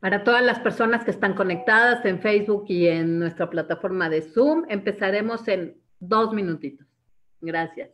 Para todas las personas que están conectadas en Facebook y en nuestra plataforma de Zoom, empezaremos en dos minutitos. Gracias.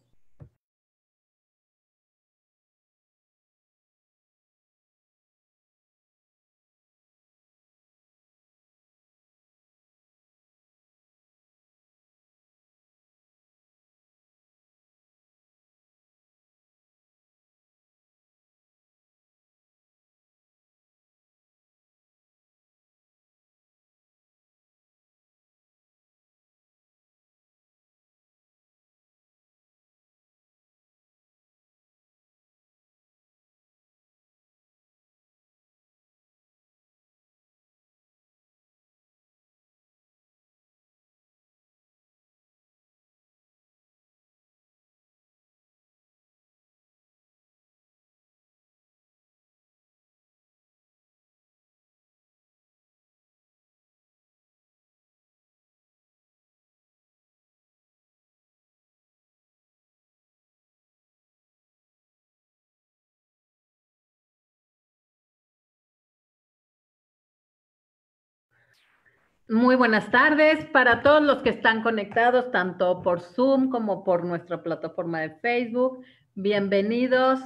Muy buenas tardes para todos los que están conectados, tanto por Zoom como por nuestra plataforma de Facebook. Bienvenidos.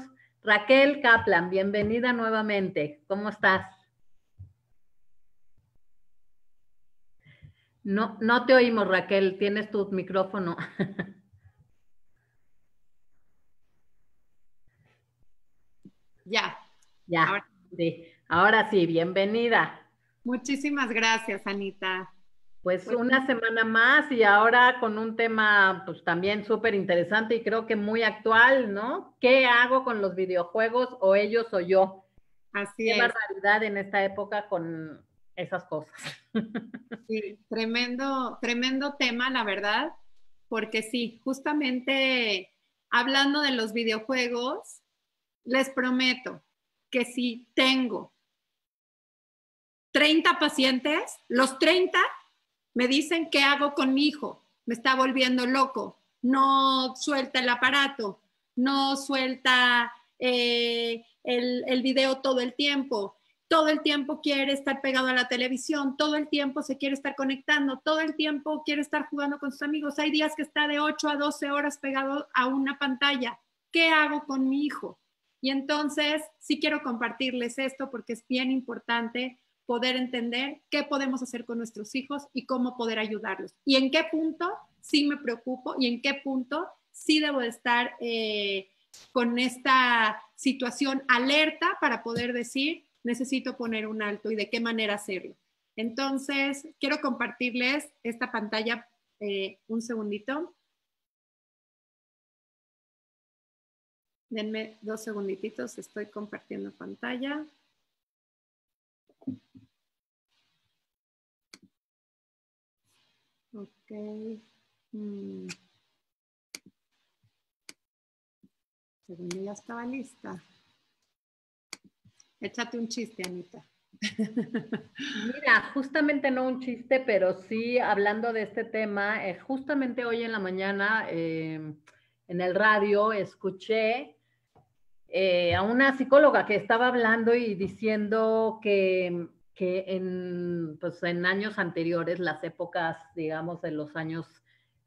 Raquel Kaplan, bienvenida nuevamente. ¿Cómo estás? No, no te oímos, Raquel. Tienes tu micrófono. Ya. Ya. Ahora sí, Ahora sí bienvenida. Muchísimas gracias, Anita. Pues, pues una semana más y ahora con un tema pues también súper interesante y creo que muy actual, ¿no? ¿Qué hago con los videojuegos o ellos o yo? Así Qué la realidad en esta época con esas cosas. Sí, tremendo, tremendo tema, la verdad, porque sí, justamente hablando de los videojuegos, les prometo que sí tengo 30 pacientes, los 30 me dicen, ¿qué hago con mi hijo? Me está volviendo loco, no suelta el aparato, no suelta eh, el, el video todo el tiempo, todo el tiempo quiere estar pegado a la televisión, todo el tiempo se quiere estar conectando, todo el tiempo quiere estar jugando con sus amigos. Hay días que está de 8 a 12 horas pegado a una pantalla. ¿Qué hago con mi hijo? Y entonces sí quiero compartirles esto porque es bien importante poder entender qué podemos hacer con nuestros hijos y cómo poder ayudarlos. Y en qué punto sí me preocupo y en qué punto sí debo de estar eh, con esta situación alerta para poder decir, necesito poner un alto y de qué manera hacerlo. Entonces, quiero compartirles esta pantalla eh, un segundito. Denme dos segunditos, estoy compartiendo pantalla. Ok. Mm. ya estaba lista. Échate un chiste, Anita. Mira, justamente no un chiste, pero sí hablando de este tema, eh, justamente hoy en la mañana em, en el radio escuché eh, a una psicóloga que estaba hablando y diciendo que que en, pues, en años anteriores, las épocas, digamos, de los años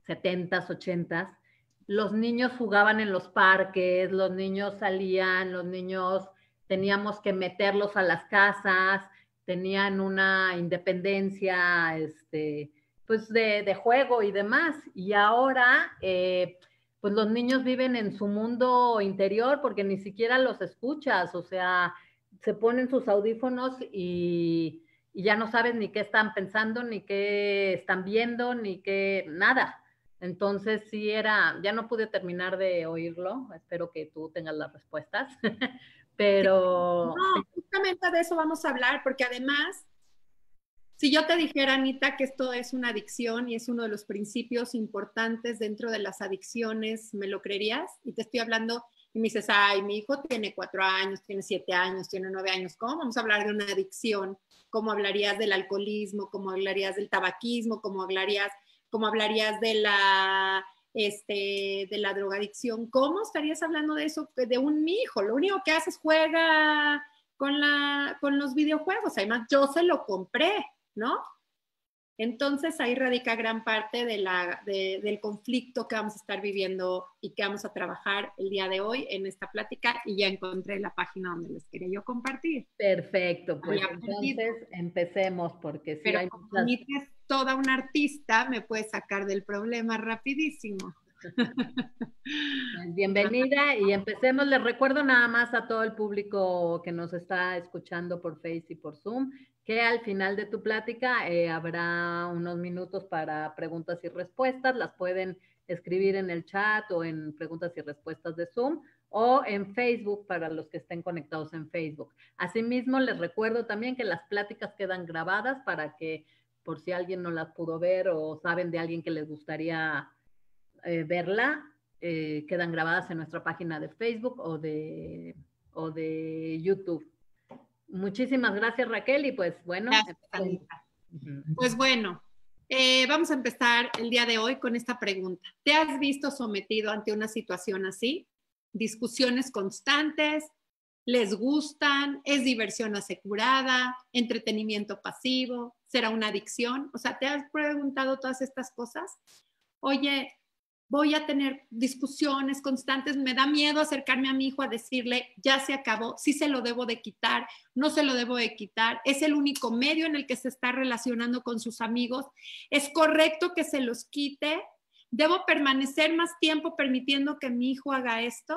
70, 80, los niños jugaban en los parques, los niños salían, los niños teníamos que meterlos a las casas, tenían una independencia, este, pues de, juego y demás. Y ahora, eh, pues los niños viven en su mundo interior porque ni siquiera los escuchas, o sea, se ponen sus audífonos y, ya no sabes ni qué están pensando, ni qué están viendo, ni qué, nada. Entonces sí era, ya no pude terminar de oírlo, espero que tú tengas las respuestas, pero... No, justamente de eso vamos a hablar, porque además, si yo te dijera, Anita, que esto es una adicción y es uno de los principios importantes dentro de las adicciones, ¿me lo creerías? Y te estoy hablando y me dices, ay, mi hijo tiene cuatro años, tiene siete años, tiene nueve años, ¿cómo vamos a hablar de una adicción? ¿Cómo hablarías del alcoholismo? ¿Cómo hablarías del tabaquismo? ¿Cómo hablarías, cómo hablarías de la este, de la drogadicción, ¿cómo estarías hablando de eso de un mi hijo? Lo único que hace es juega con, la, con los videojuegos. Además, yo se lo compré, ¿no? Entonces ahí radica gran parte de la, del conflicto que vamos a estar viviendo y que vamos a trabajar el día de hoy en esta plática y ya encontré la página donde les quería yo compartir. Perfecto, pues entonces empecemos porque si Pero hay toda una artista, me puede sacar del problema rapidísimo. Bienvenida y empecemos. Les recuerdo nada más a todo el público que nos está escuchando por Face y por Zoom que al final de tu plática eh, habrá unos minutos para preguntas y respuestas. Las pueden escribir en el chat o en preguntas y respuestas de Zoom o en Facebook para los que estén conectados en Facebook. Asimismo, les recuerdo también que las pláticas quedan grabadas para que por si alguien no las pudo ver o saben de alguien que les gustaría eh, verla, eh, quedan grabadas en nuestra página de Facebook o de, o de YouTube. Muchísimas gracias Raquel y pues bueno. Este, pues bueno, eh, vamos a empezar el día de hoy con esta pregunta. ¿Te has visto sometido ante una situación así? Discusiones constantes, les gustan, es diversión asegurada, entretenimiento pasivo, será una adicción. O sea, ¿te has preguntado todas estas cosas? Oye, voy a tener discusiones constantes, me da miedo acercarme a mi hijo a decirle, ya se acabó, sí se lo debo de quitar, no se lo debo de quitar, es el único medio en el que se está relacionando con sus amigos, es correcto que se los quite, debo permanecer más tiempo permitiendo que mi hijo haga esto.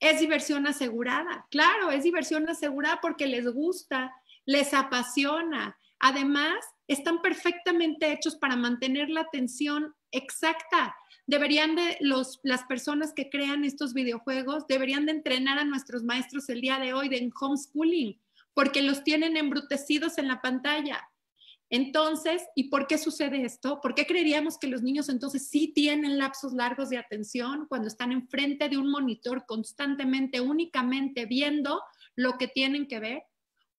Es diversión asegurada, claro, es diversión asegurada porque les gusta, les apasiona. Además, están perfectamente hechos para mantener la atención exacta. Deberían de los, las personas que crean estos videojuegos, deberían de entrenar a nuestros maestros el día de hoy en homeschooling, porque los tienen embrutecidos en la pantalla. Entonces, ¿y por qué sucede esto? ¿Por qué creeríamos que los niños entonces sí tienen lapsos largos de atención cuando están enfrente de un monitor constantemente, únicamente viendo lo que tienen que ver?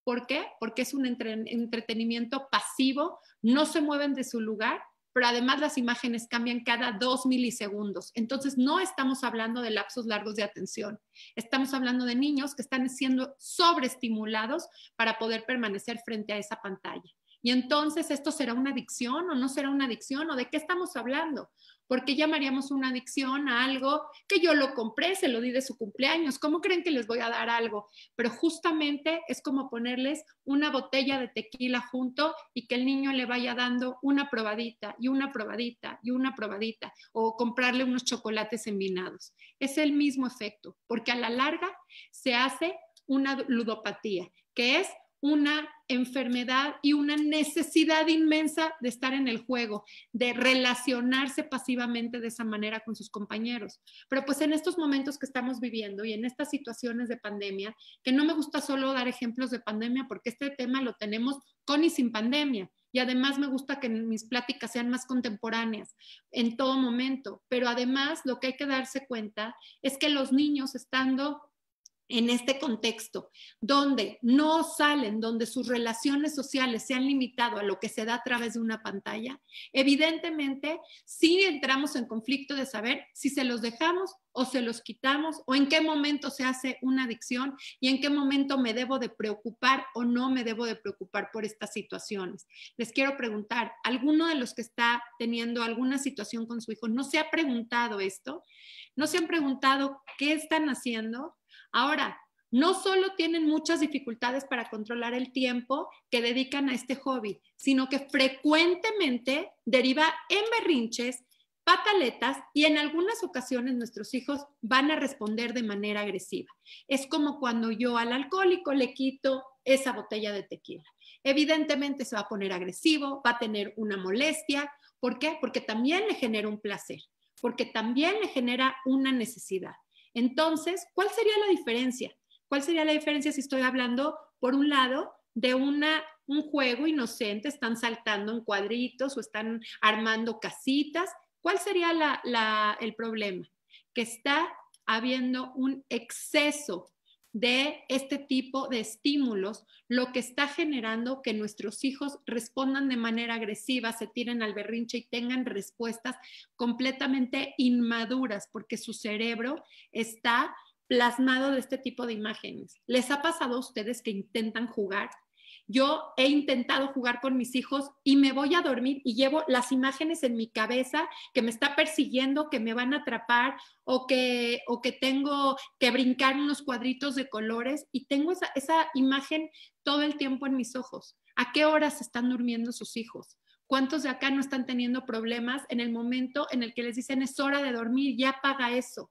¿Por qué? Porque es un entretenimiento pasivo, no se mueven de su lugar pero además las imágenes cambian cada dos milisegundos. Entonces, no estamos hablando de lapsos largos de atención. Estamos hablando de niños que están siendo sobreestimulados para poder permanecer frente a esa pantalla. Y entonces, ¿esto será una adicción o no será una adicción? ¿O de qué estamos hablando? porque llamaríamos una adicción a algo que yo lo compré, se lo di de su cumpleaños? ¿Cómo creen que les voy a dar algo? Pero justamente es como ponerles una botella de tequila junto y que el niño le vaya dando una probadita y una probadita y una probadita o comprarle unos chocolates envinados. Es el mismo efecto, porque a la larga se hace una ludopatía, que es una enfermedad y una necesidad inmensa de estar en el juego, de relacionarse pasivamente de esa manera con sus compañeros. Pero pues en estos momentos que estamos viviendo y en estas situaciones de pandemia, que no me gusta solo dar ejemplos de pandemia porque este tema lo tenemos con y sin pandemia. Y además me gusta que mis pláticas sean más contemporáneas en todo momento. Pero además lo que hay que darse cuenta es que los niños estando en este contexto, donde no salen, donde sus relaciones sociales se han limitado a lo que se da a través de una pantalla, evidentemente sí entramos en conflicto de saber si se los dejamos o se los quitamos o en qué momento se hace una adicción y en qué momento me debo de preocupar o no me debo de preocupar por estas situaciones. Les quiero preguntar, ¿alguno de los que está teniendo alguna situación con su hijo no se ha preguntado esto? no se han preguntado qué están haciendo. Ahora, no solo tienen muchas dificultades para controlar el tiempo que dedican a este hobby, sino que frecuentemente deriva en berrinches, pataletas y en algunas ocasiones nuestros hijos van a responder de manera agresiva. Es como cuando yo al alcohólico le quito esa botella de tequila. Evidentemente se va a poner agresivo, va a tener una molestia. ¿Por qué? Porque también le genera un placer porque también le genera una necesidad. Entonces, ¿cuál sería la diferencia? ¿Cuál sería la diferencia si estoy hablando, por un lado, de una, un juego inocente, están saltando en cuadritos o están armando casitas? ¿Cuál sería el problema? Que está habiendo un exceso de este tipo de estímulos, lo que está generando que nuestros hijos respondan de manera agresiva, se tiren al berrinche y tengan respuestas completamente inmaduras, porque su cerebro está plasmado de este tipo de imágenes. ¿Les ha pasado a ustedes que intentan jugar yo he intentado jugar con mis hijos y me voy a dormir y llevo las imágenes en mi cabeza que me está persiguiendo, que me van a atrapar o que, o que tengo que brincar unos cuadritos de colores y tengo esa, esa imagen todo el tiempo en mis ojos. ¿A qué horas están durmiendo sus hijos? ¿Cuántos de acá no están teniendo problemas en el momento en el que les dicen es hora de dormir, ya paga eso?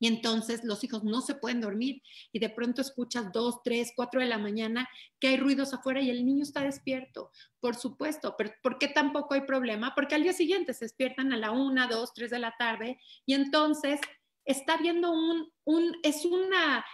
y entonces los hijos no se pueden dormir y de pronto escuchas 2, 3, 4 de la mañana que hay ruidos afuera y el niño está despierto, por supuesto, pero ¿por qué tampoco hay problema? Porque al día siguiente se despiertan a la 1, 2, 3 de la tarde y entonces está viendo un, un es una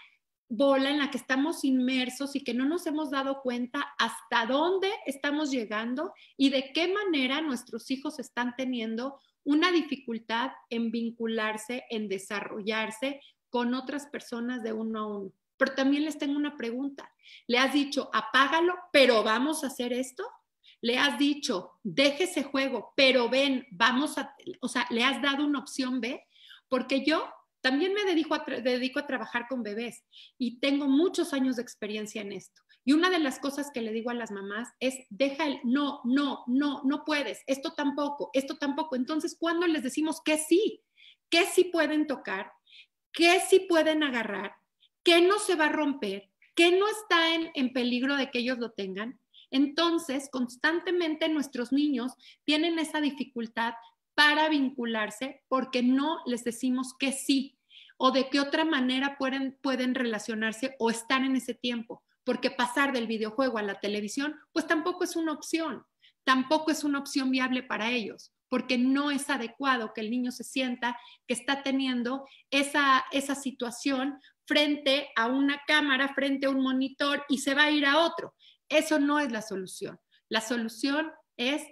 bola en la que estamos inmersos y que no nos hemos dado cuenta hasta dónde estamos llegando y de qué manera nuestros hijos están teniendo una dificultad en vincularse, en desarrollarse con otras personas de uno a uno. Pero también les tengo una pregunta. ¿Le has dicho, apágalo, pero vamos a hacer esto? ¿Le has dicho, deje ese juego, pero ven, vamos a, o sea, le has dado una opción B? Porque yo también me dedico a, dedico a trabajar con bebés y tengo muchos años de experiencia en esto. Y una de las cosas que le digo a las mamás es, deja el no, no, no, no puedes, esto tampoco, esto tampoco. Entonces, cuando les decimos que sí? que sí pueden tocar? que sí pueden agarrar? que no se va a romper? que no está en, en peligro de que ellos lo tengan? Entonces, constantemente nuestros niños tienen esa dificultad para vincularse porque no les decimos que sí o de qué otra manera pueden, pueden relacionarse o estar en ese tiempo porque pasar del videojuego a la televisión, pues tampoco es una opción, tampoco es una opción viable para ellos, porque no es adecuado que el niño se sienta que está teniendo esa, situación frente a una cámara, frente a un monitor y se va a ir a otro. Eso no es la solución. La solución es,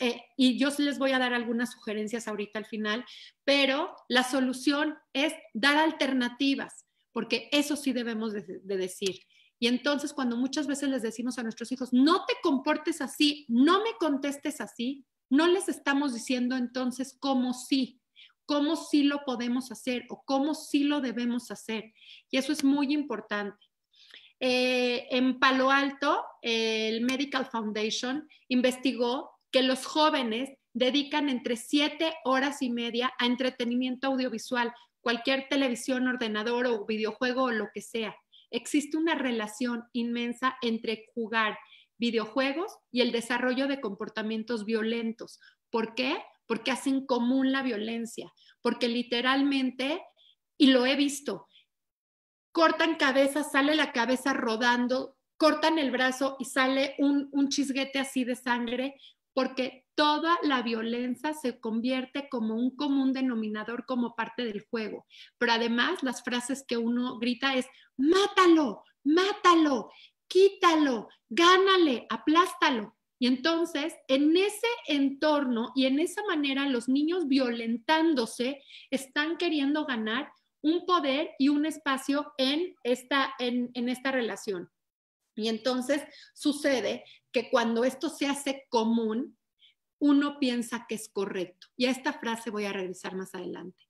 eh, y yo les voy a dar algunas sugerencias ahorita al final, pero la solución es dar alternativas, porque eso sí debemos de decir. Y entonces cuando muchas veces les decimos a nuestros hijos, no te comportes así, no me contestes así, no les estamos diciendo entonces cómo sí, cómo sí lo podemos hacer o cómo sí lo debemos hacer. Y eso es muy importante. Eh, en Palo Alto, el Medical Foundation investigó que los jóvenes dedican entre siete horas y media a entretenimiento audiovisual, cualquier televisión, ordenador o videojuego o lo que sea existe una relación inmensa entre jugar videojuegos y el desarrollo de comportamientos violentos. ¿Por qué? Porque hacen común la violencia, porque literalmente, y lo he visto, cortan cabezas, sale la cabeza rodando, cortan el brazo y sale un, chisguete así de sangre, porque toda la violencia se convierte como un común denominador como parte del juego. Pero además las frases que uno grita es, mátalo, mátalo, quítalo, gánale, aplástalo. Y entonces, en ese entorno y en esa manera, los niños violentándose están queriendo ganar un poder y un espacio en esta, en, en esta relación. Y entonces sucede que cuando esto se hace común, uno piensa que es correcto. Y a esta frase voy a regresar más adelante.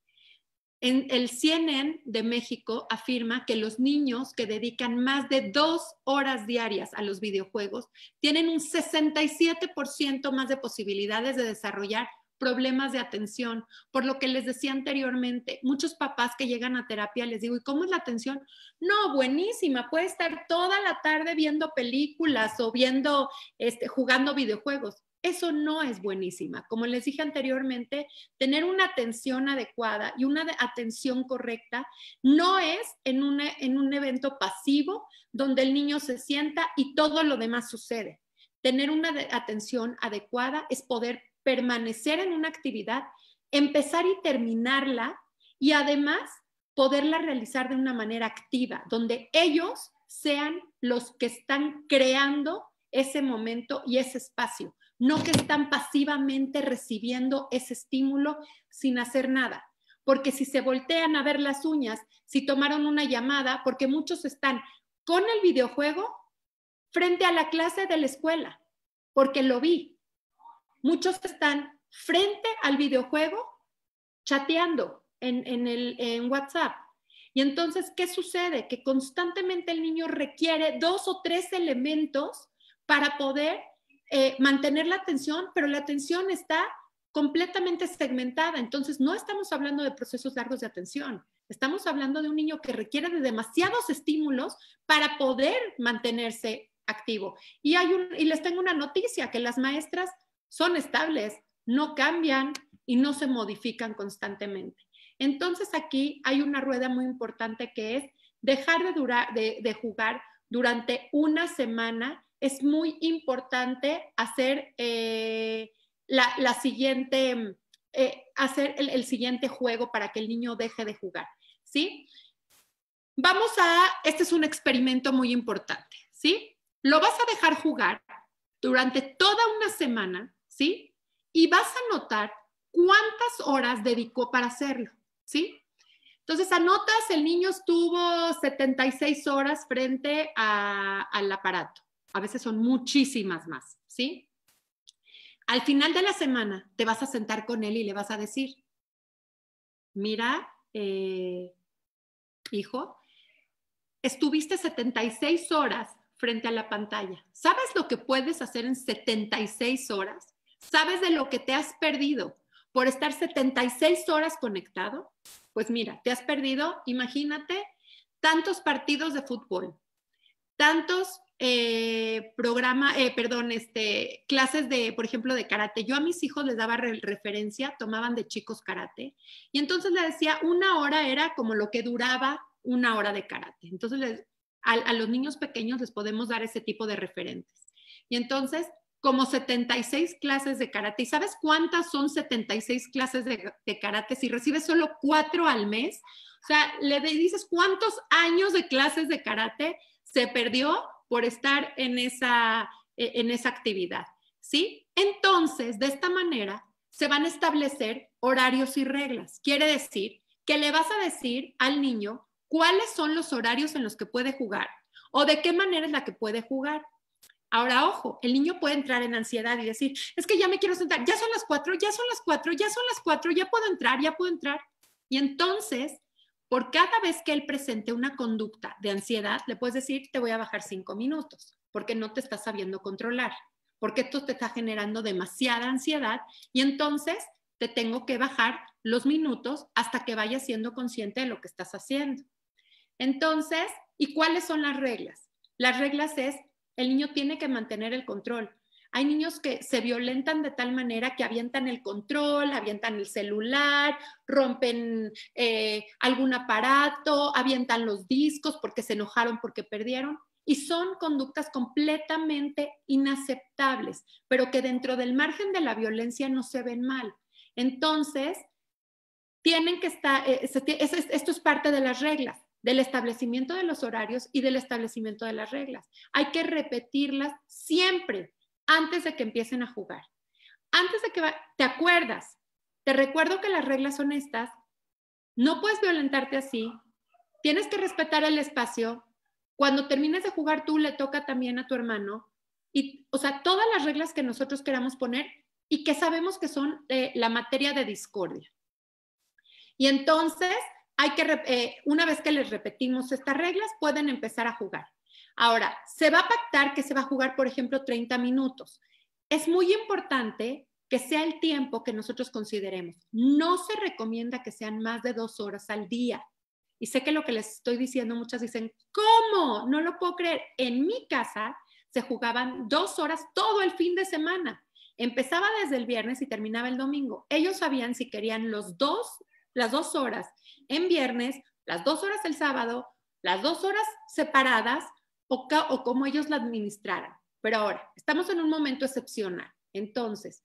En el CNN de México afirma que los niños que dedican más de dos horas diarias a los videojuegos tienen un 67% más de posibilidades de desarrollar problemas de atención. Por lo que les decía anteriormente, muchos papás que llegan a terapia les digo, ¿y cómo es la atención? No, buenísima, puede estar toda la tarde viendo películas o viendo, este, jugando videojuegos eso no es buenísima. Como les dije anteriormente, tener una atención adecuada y una atención correcta no es en, un evento pasivo donde el niño se sienta y todo lo demás sucede. Tener una atención adecuada es poder permanecer en una actividad, empezar y terminarla y además poderla realizar de una manera activa, donde ellos sean los que están creando ese momento y ese espacio, no que están pasivamente recibiendo ese estímulo sin hacer nada. Porque si se voltean a ver las uñas, si tomaron una llamada, porque muchos están con el videojuego frente a la clase de la escuela, porque lo vi. Muchos están frente al videojuego chateando en, en WhatsApp. Y entonces, ¿qué sucede? Que constantemente el niño requiere dos o tres elementos para poder eh, mantener la atención, pero la atención está completamente segmentada. Entonces, no estamos hablando de procesos largos de atención. Estamos hablando de un niño que requiere de demasiados estímulos para poder mantenerse activo. Y, hay y les tengo una noticia, que las maestras son estables, no cambian y no se modifican constantemente. Entonces aquí hay una rueda muy importante que es dejar de, de jugar durante una semana es muy importante hacer eh, la, siguiente, mm, eh, hacer el, siguiente juego para que el niño deje de jugar, ¿sí? Vamos a, este es un experimento muy importante, ¿sí? Lo vas a dejar jugar durante toda una semana, ¿sí? Y vas a notar cuántas horas dedicó para hacerlo, ¿sí? Entonces anotas, el niño estuvo 76 horas frente al aparato a veces son muchísimas más, ¿sí? Al final de la semana te vas a sentar con él y le vas a decir, mira, eh, hijo, estuviste 76 horas frente a la pantalla. ¿Sabes lo que puedes hacer en 76 horas? ¿Sabes de lo que te has perdido por estar 76 horas conectado? Pues mira, te has perdido, imagínate, tantos partidos de fútbol, tantos eh, programa, eh, perdón, este, clases de, por ejemplo, de karate. Yo a mis hijos les daba referencia, tomaban de chicos karate. Y entonces le decía, una hora era como lo que duraba una hora de karate. Entonces a, los niños pequeños les podemos dar ese tipo de referentes. Y entonces, como 76 clases de karate. ¿Y sabes cuántas son 76 clases de, de karate? Si recibes solo cuatro al mes, o sea, le dices cuántos años de clases de karate se perdió por estar en esa, eh, en esa actividad, ¿sí? Entonces, de esta manera, se van a establecer horarios y reglas. Quiere decir que le vas a decir al niño cuáles son los horarios en los que puede jugar o de qué manera es la que puede jugar. Ahora, ojo, el niño puede entrar en ansiedad y decir, es que ya me quiero sentar, ya son las cuatro, ya son las cuatro, ya son las cuatro, ya puedo entrar, ya puedo entrar. Y entonces por cada vez que él presente una conducta de ansiedad, le puedes decir, te voy a bajar cinco minutos, porque no te estás sabiendo controlar, porque esto te está generando demasiada ansiedad y entonces te tengo que bajar los minutos hasta que vayas siendo consciente de lo que estás haciendo. Entonces, ¿y cuáles son las reglas? Las reglas es, el niño tiene que mantener el control. Hay niños que se violentan de tal manera que avientan el control, avientan el celular, rompen eh, algún aparato, avientan los discos porque se enojaron, porque perdieron. Y son conductas completamente inaceptables, pero que dentro del margen de la violencia no se ven mal. Entonces, tienen que estar, eh, esto es parte de las reglas del establecimiento de los horarios y del establecimiento de las reglas. Hay que repetirlas siempre, antes de que empiecen a jugar. Antes de que te acuerdas, te recuerdo que las reglas son estas, no puedes violentarte así, tienes que respetar el espacio, cuando termines de jugar tú le toca también a tu hermano, y, o sea, todas las reglas que nosotros queramos poner y que sabemos que son eh, la materia de discordia. Y entonces, hay que, eh, una vez que les repetimos estas reglas, pueden empezar a jugar. Ahora, se va a pactar que se va a jugar, por ejemplo, 30 minutos. Es muy importante que sea el tiempo que nosotros consideremos. No se recomienda que sean más de dos horas al día. Y sé que lo que les estoy diciendo, muchas dicen, ¿cómo? No lo puedo creer. En mi casa se jugaban dos horas todo el fin de semana. Empezaba desde el viernes y terminaba el domingo. Ellos sabían si querían los dos, las dos horas en viernes, las dos horas el sábado, las dos horas separadas o, como cómo ellos la administraran. Pero ahora, estamos en un momento excepcional. Entonces,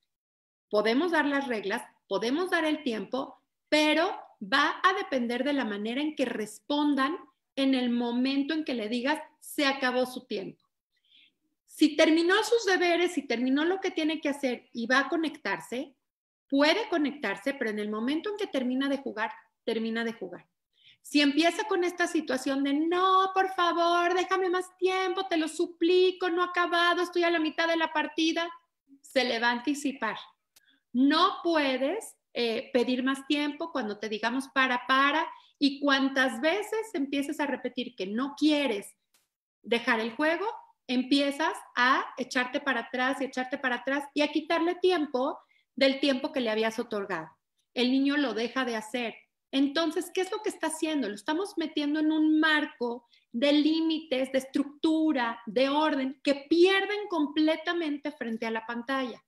podemos dar las reglas, podemos dar el tiempo, pero va a depender de la manera en que respondan en el momento en que le digas, se acabó su tiempo. Si terminó sus deberes, si terminó lo que tiene que hacer y va a conectarse, puede conectarse, pero en el momento en que termina de jugar, termina de jugar. Si empieza con esta situación de, no, por favor, déjame más tiempo, te lo suplico, no he acabado, estoy a la mitad de la partida, se le va a anticipar. No puedes eh, pedir más tiempo cuando te digamos para, para, y cuantas veces empieces a repetir que no quieres dejar el juego, empiezas a echarte para atrás y echarte para atrás y a quitarle tiempo del tiempo que le habías otorgado. El niño lo deja de hacer entonces, ¿qué es lo que está haciendo? Lo estamos metiendo en un marco de límites, de estructura, de orden, que pierden completamente frente a la pantalla.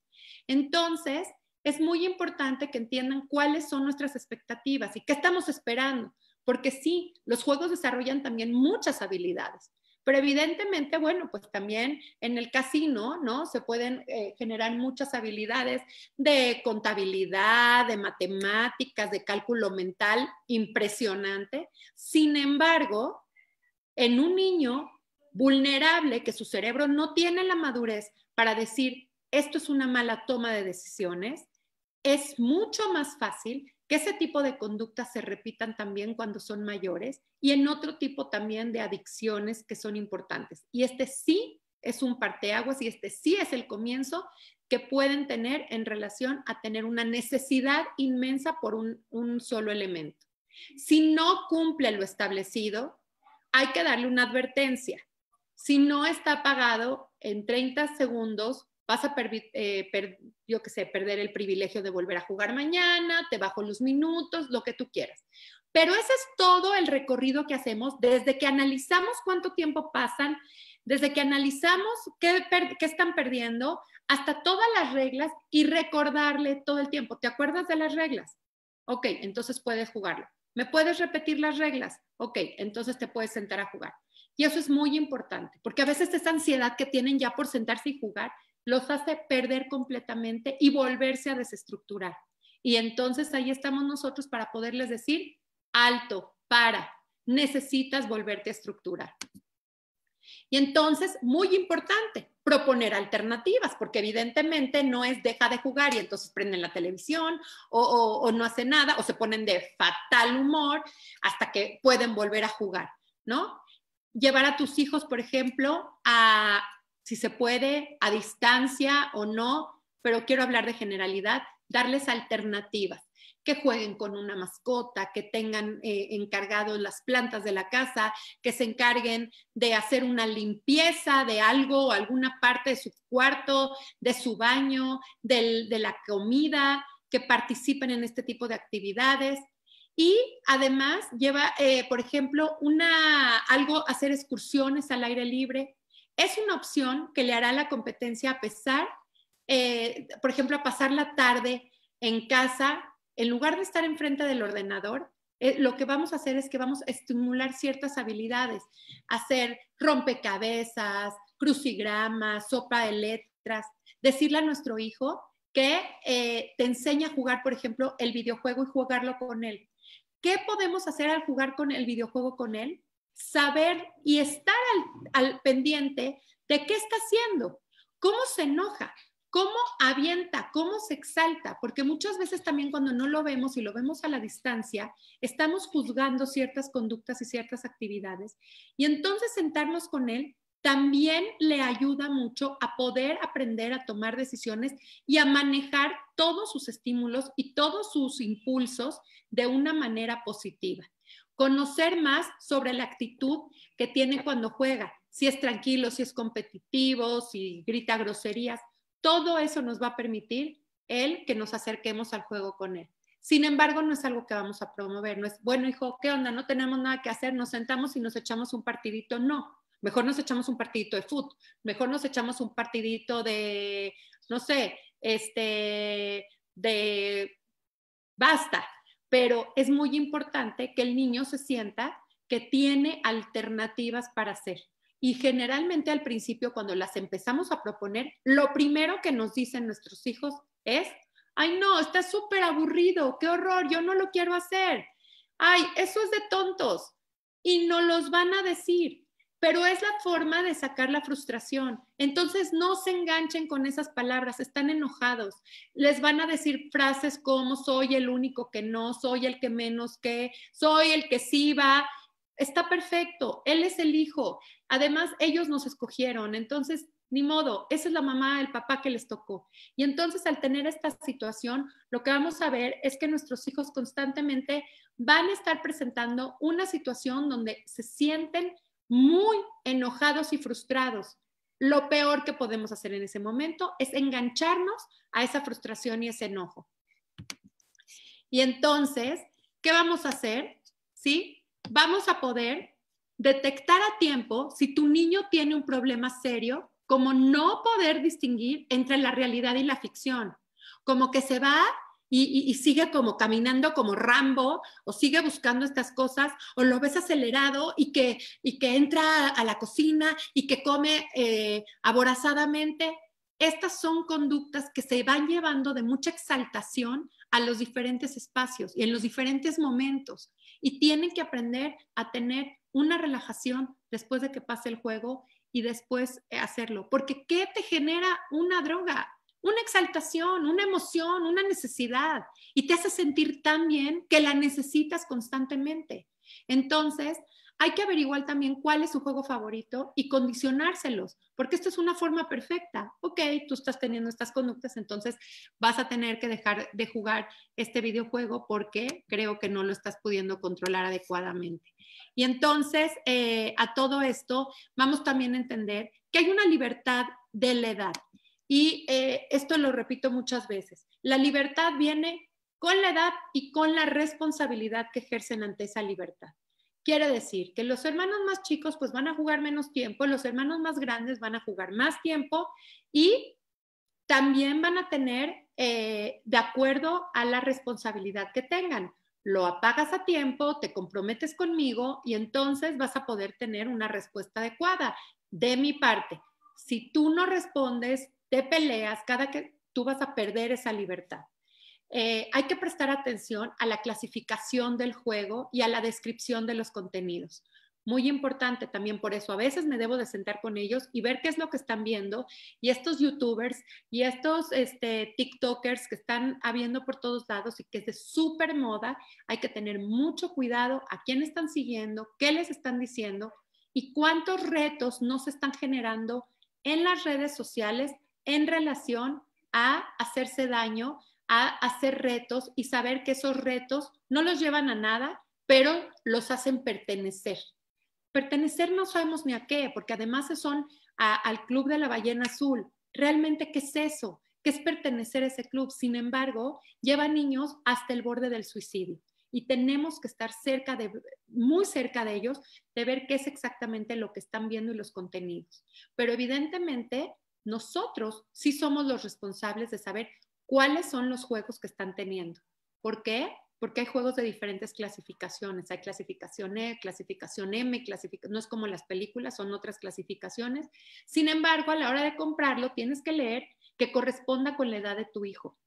Entonces, es muy importante que entiendan cuáles son nuestras expectativas y qué estamos esperando, porque sí, los juegos desarrollan también muchas habilidades, pero evidentemente, bueno, pues también en el casino, ¿no? Se pueden eh, generar muchas habilidades de contabilidad, de matemáticas, de cálculo mental, impresionante. Sin embargo, en un niño vulnerable que su cerebro no tiene la madurez para decir, esto es una mala toma de decisiones, es mucho más fácil que ese tipo de conductas se repitan también cuando son mayores y en otro tipo también de adicciones que son importantes. Y este sí es un parteaguas y este sí es el comienzo que pueden tener en relación a tener una necesidad inmensa por un, solo elemento. Si no cumple lo establecido, hay que darle una advertencia. Si no está pagado en 30 segundos vas a eh, que sé, perder el privilegio de volver a jugar mañana, te bajo los minutos, lo que tú quieras. Pero ese es todo el recorrido que hacemos desde que analizamos cuánto tiempo pasan, desde que analizamos qué, qué, están perdiendo, hasta todas las reglas y recordarle todo el tiempo. ¿Te acuerdas de las reglas? Ok, entonces puedes jugarlo. ¿Me puedes repetir las reglas? Ok, entonces te puedes sentar a jugar. Y eso es muy importante, porque a veces esa ansiedad que tienen ya por sentarse y jugar los hace perder completamente y volverse a desestructurar. Y entonces ahí estamos nosotros para poderles decir, alto, para, necesitas volverte a estructurar. Y entonces, muy importante, proponer alternativas, porque evidentemente no es deja de jugar y entonces prenden la televisión o, o, no hace nada o se ponen de fatal humor hasta que pueden volver a jugar, ¿no? Llevar a tus hijos, por ejemplo, a si se puede, a distancia o no, pero quiero hablar de generalidad, darles alternativas que jueguen con una mascota, que tengan eh, encargados las plantas de la casa, que se encarguen de hacer una limpieza de algo, alguna parte de su cuarto, de su baño, de la comida, que participen en este tipo de actividades. Y además lleva, eh, por ejemplo, una, algo, hacer excursiones al aire libre, es una opción que le hará la competencia a pesar, eh, por ejemplo, a pasar la tarde en casa, en lugar de estar enfrente del ordenador, eh, lo que vamos a hacer es que vamos a estimular ciertas habilidades, hacer rompecabezas, crucigramas, sopa de letras, decirle a nuestro hijo que eh, te enseña a jugar, por ejemplo, el videojuego y jugarlo con él. ¿Qué podemos hacer al jugar con el videojuego con él? saber y estar al, pendiente de qué está haciendo, cómo se enoja, cómo avienta, cómo se exalta, porque muchas veces también cuando no lo vemos y lo vemos a la distancia, estamos juzgando ciertas conductas y ciertas actividades. Y entonces sentarnos con él también le ayuda mucho a poder aprender a tomar decisiones y a manejar todos sus estímulos y todos sus impulsos de una manera positiva conocer más sobre la actitud que tiene cuando juega, si es tranquilo, si es competitivo, si grita groserías, todo eso nos va a permitir él que nos acerquemos al juego con él. Sin embargo, no es algo que vamos a promover, no es, bueno, hijo, ¿qué onda? No tenemos nada que hacer, nos sentamos y nos echamos un partidito, no. Mejor nos echamos un partidito de fútbol, mejor nos echamos un partidito de, no sé, este, de basta, pero es muy importante que el niño se sienta que tiene alternativas para hacer. Y generalmente al principio, cuando las empezamos a proponer, lo primero que nos dicen nuestros hijos es, ay no, está súper aburrido, qué horror, yo no lo quiero hacer. Ay, eso es de tontos. Y no los van a decir pero es la forma de sacar la frustración. Entonces, no se enganchen con esas palabras, están enojados. Les van a decir frases como soy el único que no, soy el que menos que, soy el que sí va. Está perfecto, él es el hijo. Además, ellos nos escogieron, entonces, ni modo, esa es la mamá, el papá que les tocó. Y entonces, al tener esta situación, lo que vamos a ver es que nuestros hijos constantemente van a estar presentando una situación donde se sienten muy enojados y frustrados. Lo peor que podemos hacer en ese momento es engancharnos a esa frustración y ese enojo. Y entonces, ¿qué vamos a hacer? ¿Sí? Vamos a poder detectar a tiempo si tu niño tiene un problema serio, como no poder distinguir entre la realidad y la ficción, como que se va y, sigue como caminando como Rambo o sigue buscando estas cosas o lo ves acelerado y que, que entra a la cocina y que come eh, aborazadamente. Estas son conductas que se van llevando de mucha exaltación a los diferentes espacios y en los diferentes momentos y tienen que aprender a tener una relajación después de que pase el juego y después eh, hacerlo. Porque ¿qué te genera una droga? una exaltación, una emoción, una necesidad, y te hace sentir tan bien que la necesitas constantemente. Entonces, hay que averiguar también cuál es su juego favorito y condicionárselos, porque esto es una forma perfecta. Ok, tú estás teniendo estas conductas, entonces vas a tener que dejar de jugar este videojuego porque creo que no lo estás pudiendo controlar adecuadamente. Y entonces, eh, a todo esto, vamos también a entender que hay una libertad de la edad. Y eh, esto lo repito muchas veces, la libertad viene con la edad y con la responsabilidad que ejercen ante esa libertad. Quiere decir que los hermanos más chicos pues van a jugar menos tiempo, los hermanos más grandes van a jugar más tiempo y también van a tener eh, de acuerdo a la responsabilidad que tengan. Lo apagas a tiempo, te comprometes conmigo y entonces vas a poder tener una respuesta adecuada de mi parte. Si tú no respondes, de peleas, cada que tú vas a perder esa libertad. Eh, hay que prestar atención a la clasificación del juego y a la descripción de los contenidos. Muy importante también por eso, a veces me debo de sentar con ellos y ver qué es lo que están viendo y estos youtubers y estos este, tiktokers que están habiendo por todos lados y que es de súper moda, hay que tener mucho cuidado a quién están siguiendo, qué les están diciendo y cuántos retos nos están generando en las redes sociales en relación a hacerse daño, a hacer retos y saber que esos retos no los llevan a nada, pero los hacen pertenecer. Pertenecer no sabemos ni a qué, porque además son al Club de la Ballena Azul. ¿Realmente qué es eso? ¿Qué es pertenecer a ese club? Sin embargo, lleva niños hasta el borde del suicidio y tenemos que estar cerca de, muy cerca de ellos, de ver qué es exactamente lo que están viendo y los contenidos. Pero evidentemente nosotros sí somos los responsables de saber cuáles son los juegos que están teniendo. ¿Por qué? Porque hay juegos de diferentes clasificaciones. Hay clasificación E, clasificación M, no es como las películas, son otras clasificaciones. Sin embargo, a la hora de comprarlo, tienes que leer que corresponda con la edad de tu hijo.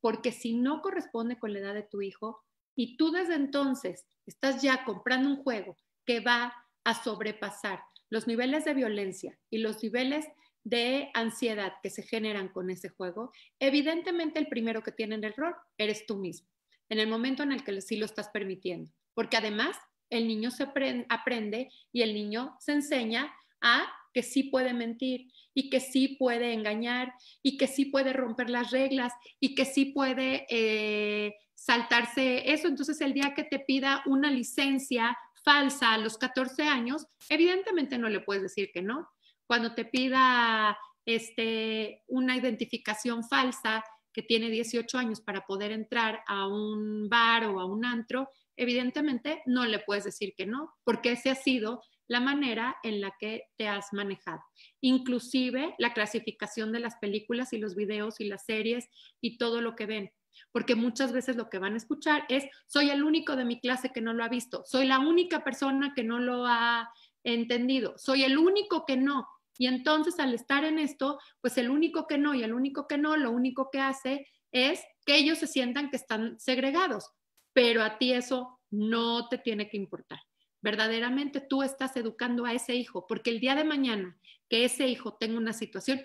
Porque si no corresponde con la edad de tu hijo y tú desde entonces estás ya comprando un juego que va a sobrepasar los niveles de violencia y los niveles de ansiedad que se generan con ese juego, evidentemente el primero que tiene el error eres tú mismo, en el momento en el que sí lo estás permitiendo, porque además el niño se aprende y el niño se enseña a que sí puede mentir y que sí puede engañar y que sí puede romper las reglas y que sí puede eh, saltarse eso. Entonces el día que te pida una licencia falsa a los 14 años, evidentemente no le puedes decir que no, cuando te pida este, una identificación falsa que tiene 18 años para poder entrar a un bar o a un antro, evidentemente no le puedes decir que no, porque ese ha sido la manera en la que te has manejado. Inclusive la clasificación de las películas y los videos y las series y todo lo que ven porque muchas veces lo que van a escuchar es, soy el único de mi clase que no lo ha visto, soy la única persona que no lo ha entendido, soy el único que no. Y entonces al estar en esto, pues el único que no y el único que no, lo único que hace es que ellos se sientan que están segregados, pero a ti eso no te tiene que importar. Verdaderamente tú estás educando a ese hijo, porque el día de mañana que ese hijo tenga una situación,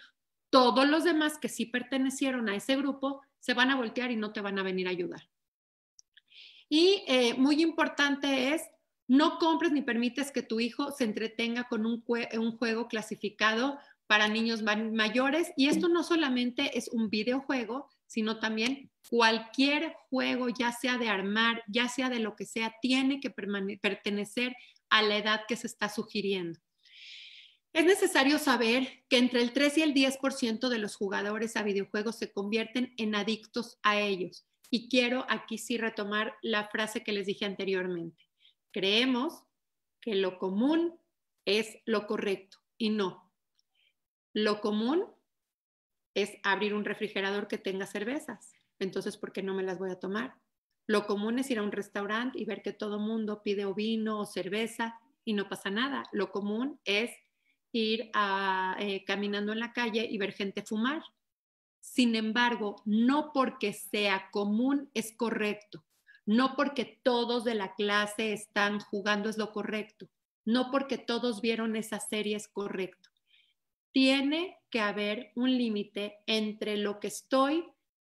todos los demás que sí pertenecieron a ese grupo se van a voltear y no te van a venir a ayudar. Y eh, muy importante es no compres ni permites que tu hijo se entretenga con un, un juego clasificado para niños mayores. Y esto no solamente es un videojuego, sino también cualquier juego, ya sea de armar, ya sea de lo que sea, tiene que pertenecer a la edad que se está sugiriendo. Es necesario saber que entre el 3 y el 10% de los jugadores a videojuegos se convierten en adictos a ellos. Y quiero aquí sí retomar la frase que les dije anteriormente. Creemos que lo común es lo correcto y no. Lo común es abrir un refrigerador que tenga cervezas. Entonces, ¿por qué no me las voy a tomar? Lo común es ir a un restaurante y ver que todo mundo pide o vino o cerveza y no pasa nada. Lo común es ir a, eh, caminando en la calle y ver gente fumar. Sin embargo, no porque sea común es correcto. No porque todos de la clase están jugando es lo correcto. No porque todos vieron esa serie es correcto. Tiene que haber un límite entre lo que estoy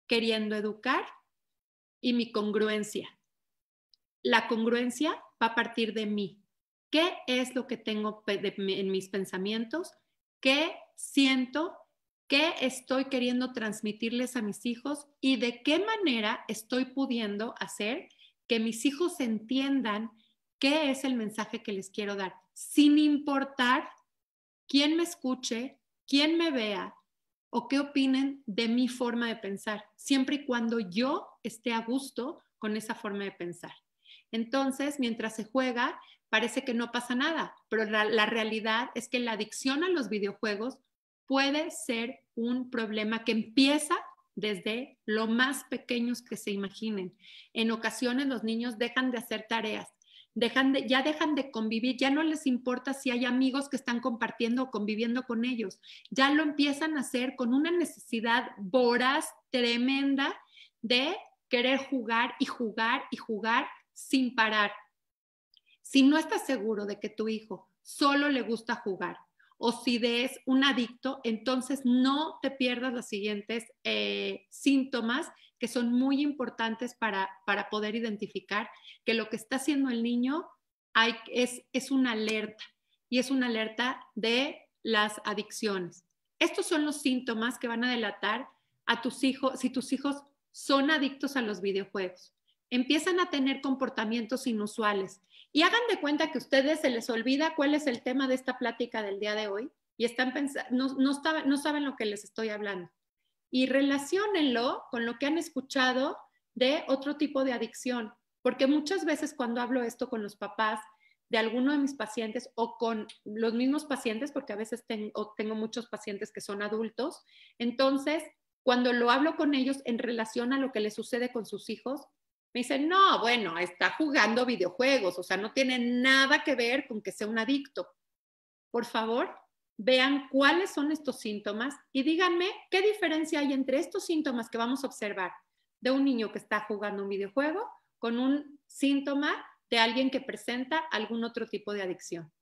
queriendo educar y mi congruencia. La congruencia va a partir de mí. ¿Qué es lo que tengo en mis pensamientos? ¿Qué siento qué estoy queriendo transmitirles a mis hijos y de qué manera estoy pudiendo hacer que mis hijos entiendan qué es el mensaje que les quiero dar, sin importar quién me escuche, quién me vea o qué opinen de mi forma de pensar, siempre y cuando yo esté a gusto con esa forma de pensar. Entonces, mientras se juega, parece que no pasa nada, pero la, la realidad es que la adicción a los videojuegos puede ser un problema que empieza desde lo más pequeños que se imaginen. En ocasiones los niños dejan de hacer tareas, dejan ya dejan de convivir, ya no les importa si hay amigos que están compartiendo o conviviendo con ellos, ya lo empiezan a hacer con una necesidad voraz, tremenda de querer jugar y jugar y jugar sin parar. Si no estás seguro de que tu hijo solo le gusta jugar o si eres un adicto, entonces no te pierdas los siguientes eh, síntomas que son muy importantes para, poder identificar que lo que está haciendo el niño es, es una alerta y es una alerta de las adicciones. Estos son los síntomas que van a delatar a tus hijos si tus hijos son adictos a los videojuegos. Empiezan a tener comportamientos inusuales, y hagan de cuenta que a ustedes se les olvida cuál es el tema de esta plática del día de hoy y están pensando, no, saben, lo que les estoy hablando. Y relacionenlo con lo que han escuchado de otro tipo de adicción, porque muchas veces cuando hablo esto con los papás de alguno de mis pacientes o con los mismos pacientes, porque a veces tengo muchos pacientes que son adultos, entonces cuando lo hablo con ellos en relación a lo que les sucede con sus hijos, me dicen, no, bueno, está jugando videojuegos, o sea, no tiene nada que ver con que sea un adicto. Por favor, vean cuáles son estos síntomas y díganme qué diferencia hay entre estos síntomas que vamos a observar de un niño que está jugando un videojuego con un síntoma de alguien que presenta algún otro tipo de adicción.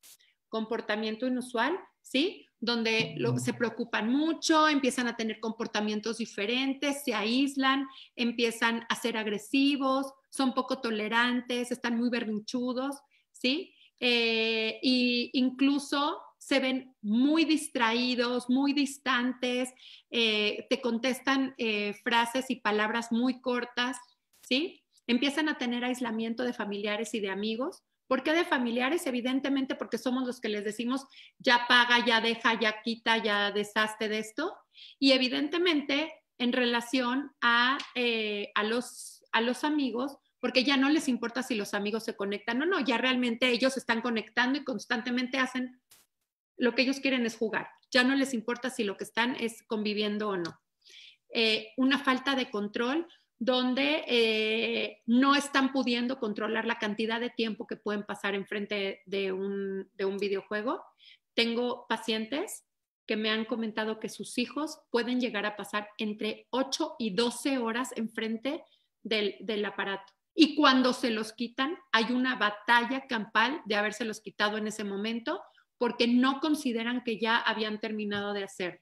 Comportamiento inusual, ¿sí? donde se preocupan mucho, empiezan a tener comportamientos diferentes, se aíslan, empiezan a ser agresivos, son poco tolerantes, están muy berrinchudos, ¿sí? Eh, y incluso se ven muy distraídos, muy distantes, eh, te contestan eh, frases y palabras muy cortas, ¿sí? Empiezan a tener aislamiento de familiares y de amigos ¿Por qué de familiares? Evidentemente porque somos los que les decimos, ya paga, ya deja, ya quita, ya deshazte de esto. Y evidentemente en relación eh, a, los, a los amigos, porque ya no les importa si los amigos se conectan o no, ya realmente ellos están conectando y constantemente hacen lo que ellos quieren es jugar, ya no les importa si lo que están es conviviendo o no. Eh, una falta de control, donde eh, no están pudiendo controlar la cantidad de tiempo que pueden pasar enfrente de un, de un videojuego. Tengo pacientes que me han comentado que sus hijos pueden llegar a pasar entre 8 y 12 horas enfrente del, del aparato. Y cuando se los quitan, hay una batalla campal de habérselos quitado en ese momento porque no consideran que ya habían terminado de hacer.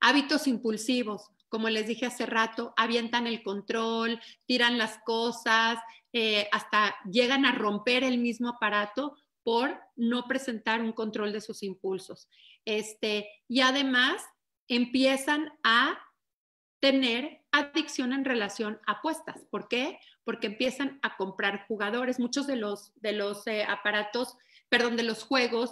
Hábitos impulsivos como les dije hace rato, avientan el control, tiran las cosas, eh, hasta llegan a romper el mismo aparato por no presentar un control de sus impulsos. Este, y además empiezan a tener adicción en relación a apuestas. ¿Por qué? Porque empiezan a comprar jugadores. Muchos de los, de los eh, aparatos, perdón, de los juegos,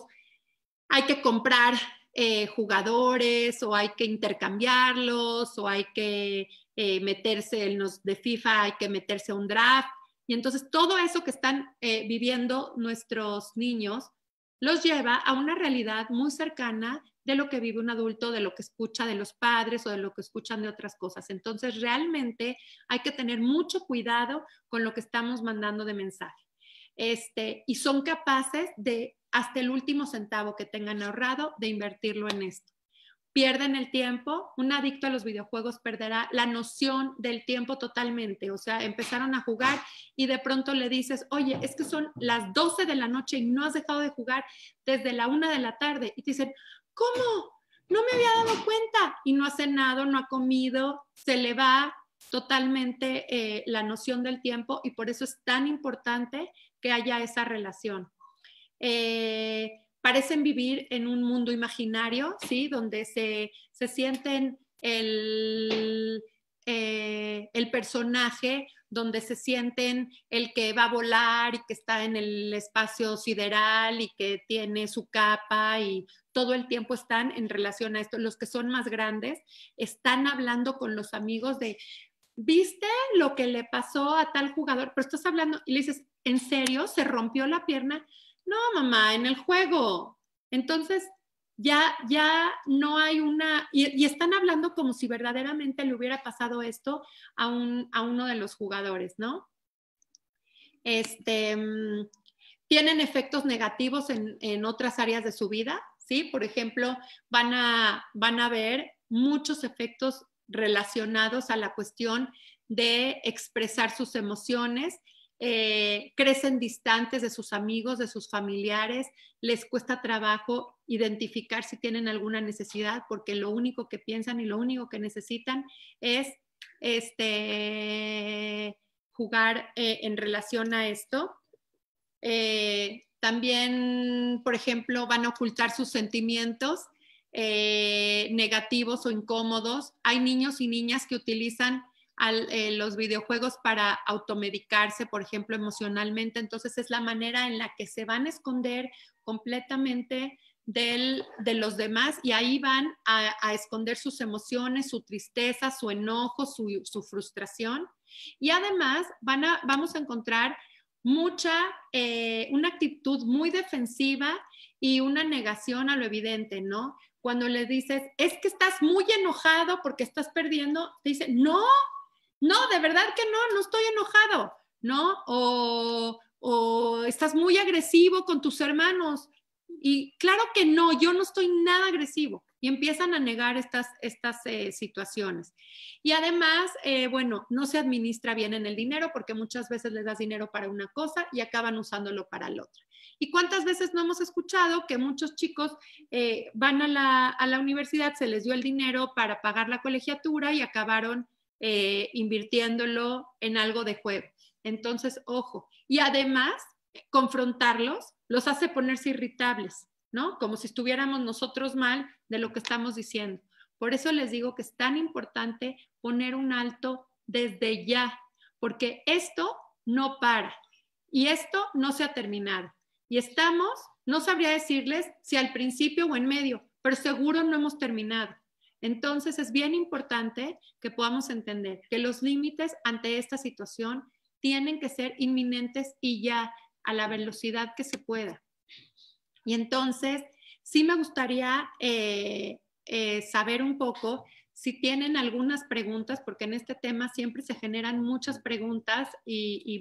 hay que comprar eh, jugadores o hay que intercambiarlos o hay que eh, meterse en los de FIFA, hay que meterse a un draft. Y entonces todo eso que están eh, viviendo nuestros niños los lleva a una realidad muy cercana de lo que vive un adulto, de lo que escucha de los padres o de lo que escuchan de otras cosas. Entonces, realmente hay que tener mucho cuidado con lo que estamos mandando de mensaje. Este, y son capaces de hasta el último centavo que tengan ahorrado de invertirlo en esto. Pierden el tiempo, un adicto a los videojuegos perderá la noción del tiempo totalmente, o sea, empezaron a jugar y de pronto le dices, oye, es que son las 12 de la noche y no has dejado de jugar desde la 1 de la tarde. Y te dicen, ¿cómo? No me había dado cuenta. Y no ha cenado, no ha comido, se le va totalmente eh, la noción del tiempo y por eso es tan importante que haya esa relación. Eh, parecen vivir en un mundo imaginario, ¿sí? Donde se, sienten el, eh, el personaje, donde se sienten el que va a volar y que está en el espacio sideral y que tiene su capa y todo el tiempo están en relación a esto. Los que son más grandes están hablando con los amigos de, ¿viste lo que le pasó a tal jugador? Pero estás hablando y le dices, ¿en serio? ¿Se rompió la pierna? No, mamá, en el juego. Entonces, ya, ya no hay una, y, están hablando como si verdaderamente le hubiera pasado esto a, uno de los jugadores, ¿no? Este, mm, tienen efectos negativos en, otras áreas de su vida, ¿sí? Por ejemplo, van a ver muchos efectos relacionados a la cuestión de expresar sus emociones eh, crecen distantes de sus amigos, de sus familiares, les cuesta trabajo identificar si tienen alguna necesidad porque lo único que piensan y lo único que necesitan es este, jugar eh, en relación a esto. Eh, también, por ejemplo, van a ocultar sus sentimientos negativos o incómodos. Hay niños y niñas que utilizan eh, los videojuegos para automedicarse, por ejemplo, emocionalmente. Entonces es la manera en la que se van a esconder completamente del, de los demás y ahí van a, a, esconder sus emociones, su tristeza, su enojo, su, su frustración. Y además van a, vamos a encontrar mucha, eh, una actitud muy defensiva y una negación a lo evidente, ¿no? Cuando le dices, es que estás muy enojado porque estás perdiendo, te dice, no, no, de verdad que no, no estoy enojado, ¿no? O, o estás muy agresivo con tus hermanos. Y claro que no, yo no estoy nada agresivo. Y empiezan a negar estas, estas eh, situaciones. Y además, eh, bueno, no se administra bien en el dinero porque muchas veces les das dinero para una cosa y acaban usándolo para la otra. ¿Y cuántas veces no hemos escuchado que muchos chicos eh, van a la, a la universidad, se les dio el dinero para pagar la colegiatura y acabaron eh, invirtiéndolo en algo de juego. Entonces, ojo. Y además, confrontarlos los hace ponerse irritables, ¿no? Como si estuviéramos nosotros mal de lo que estamos diciendo. Por eso les digo que es tan importante poner un alto desde ya, porque esto no para y esto no se ha terminado. Y estamos, no sabría decirles si al principio o en medio, pero seguro no hemos terminado. Entonces es bien importante que podamos entender que los límites ante esta situación tienen que ser inminentes y ya a la velocidad que se pueda. Y entonces, sí me gustaría eh, eh, saber un poco si tienen algunas preguntas, porque en este tema siempre se generan muchas preguntas y,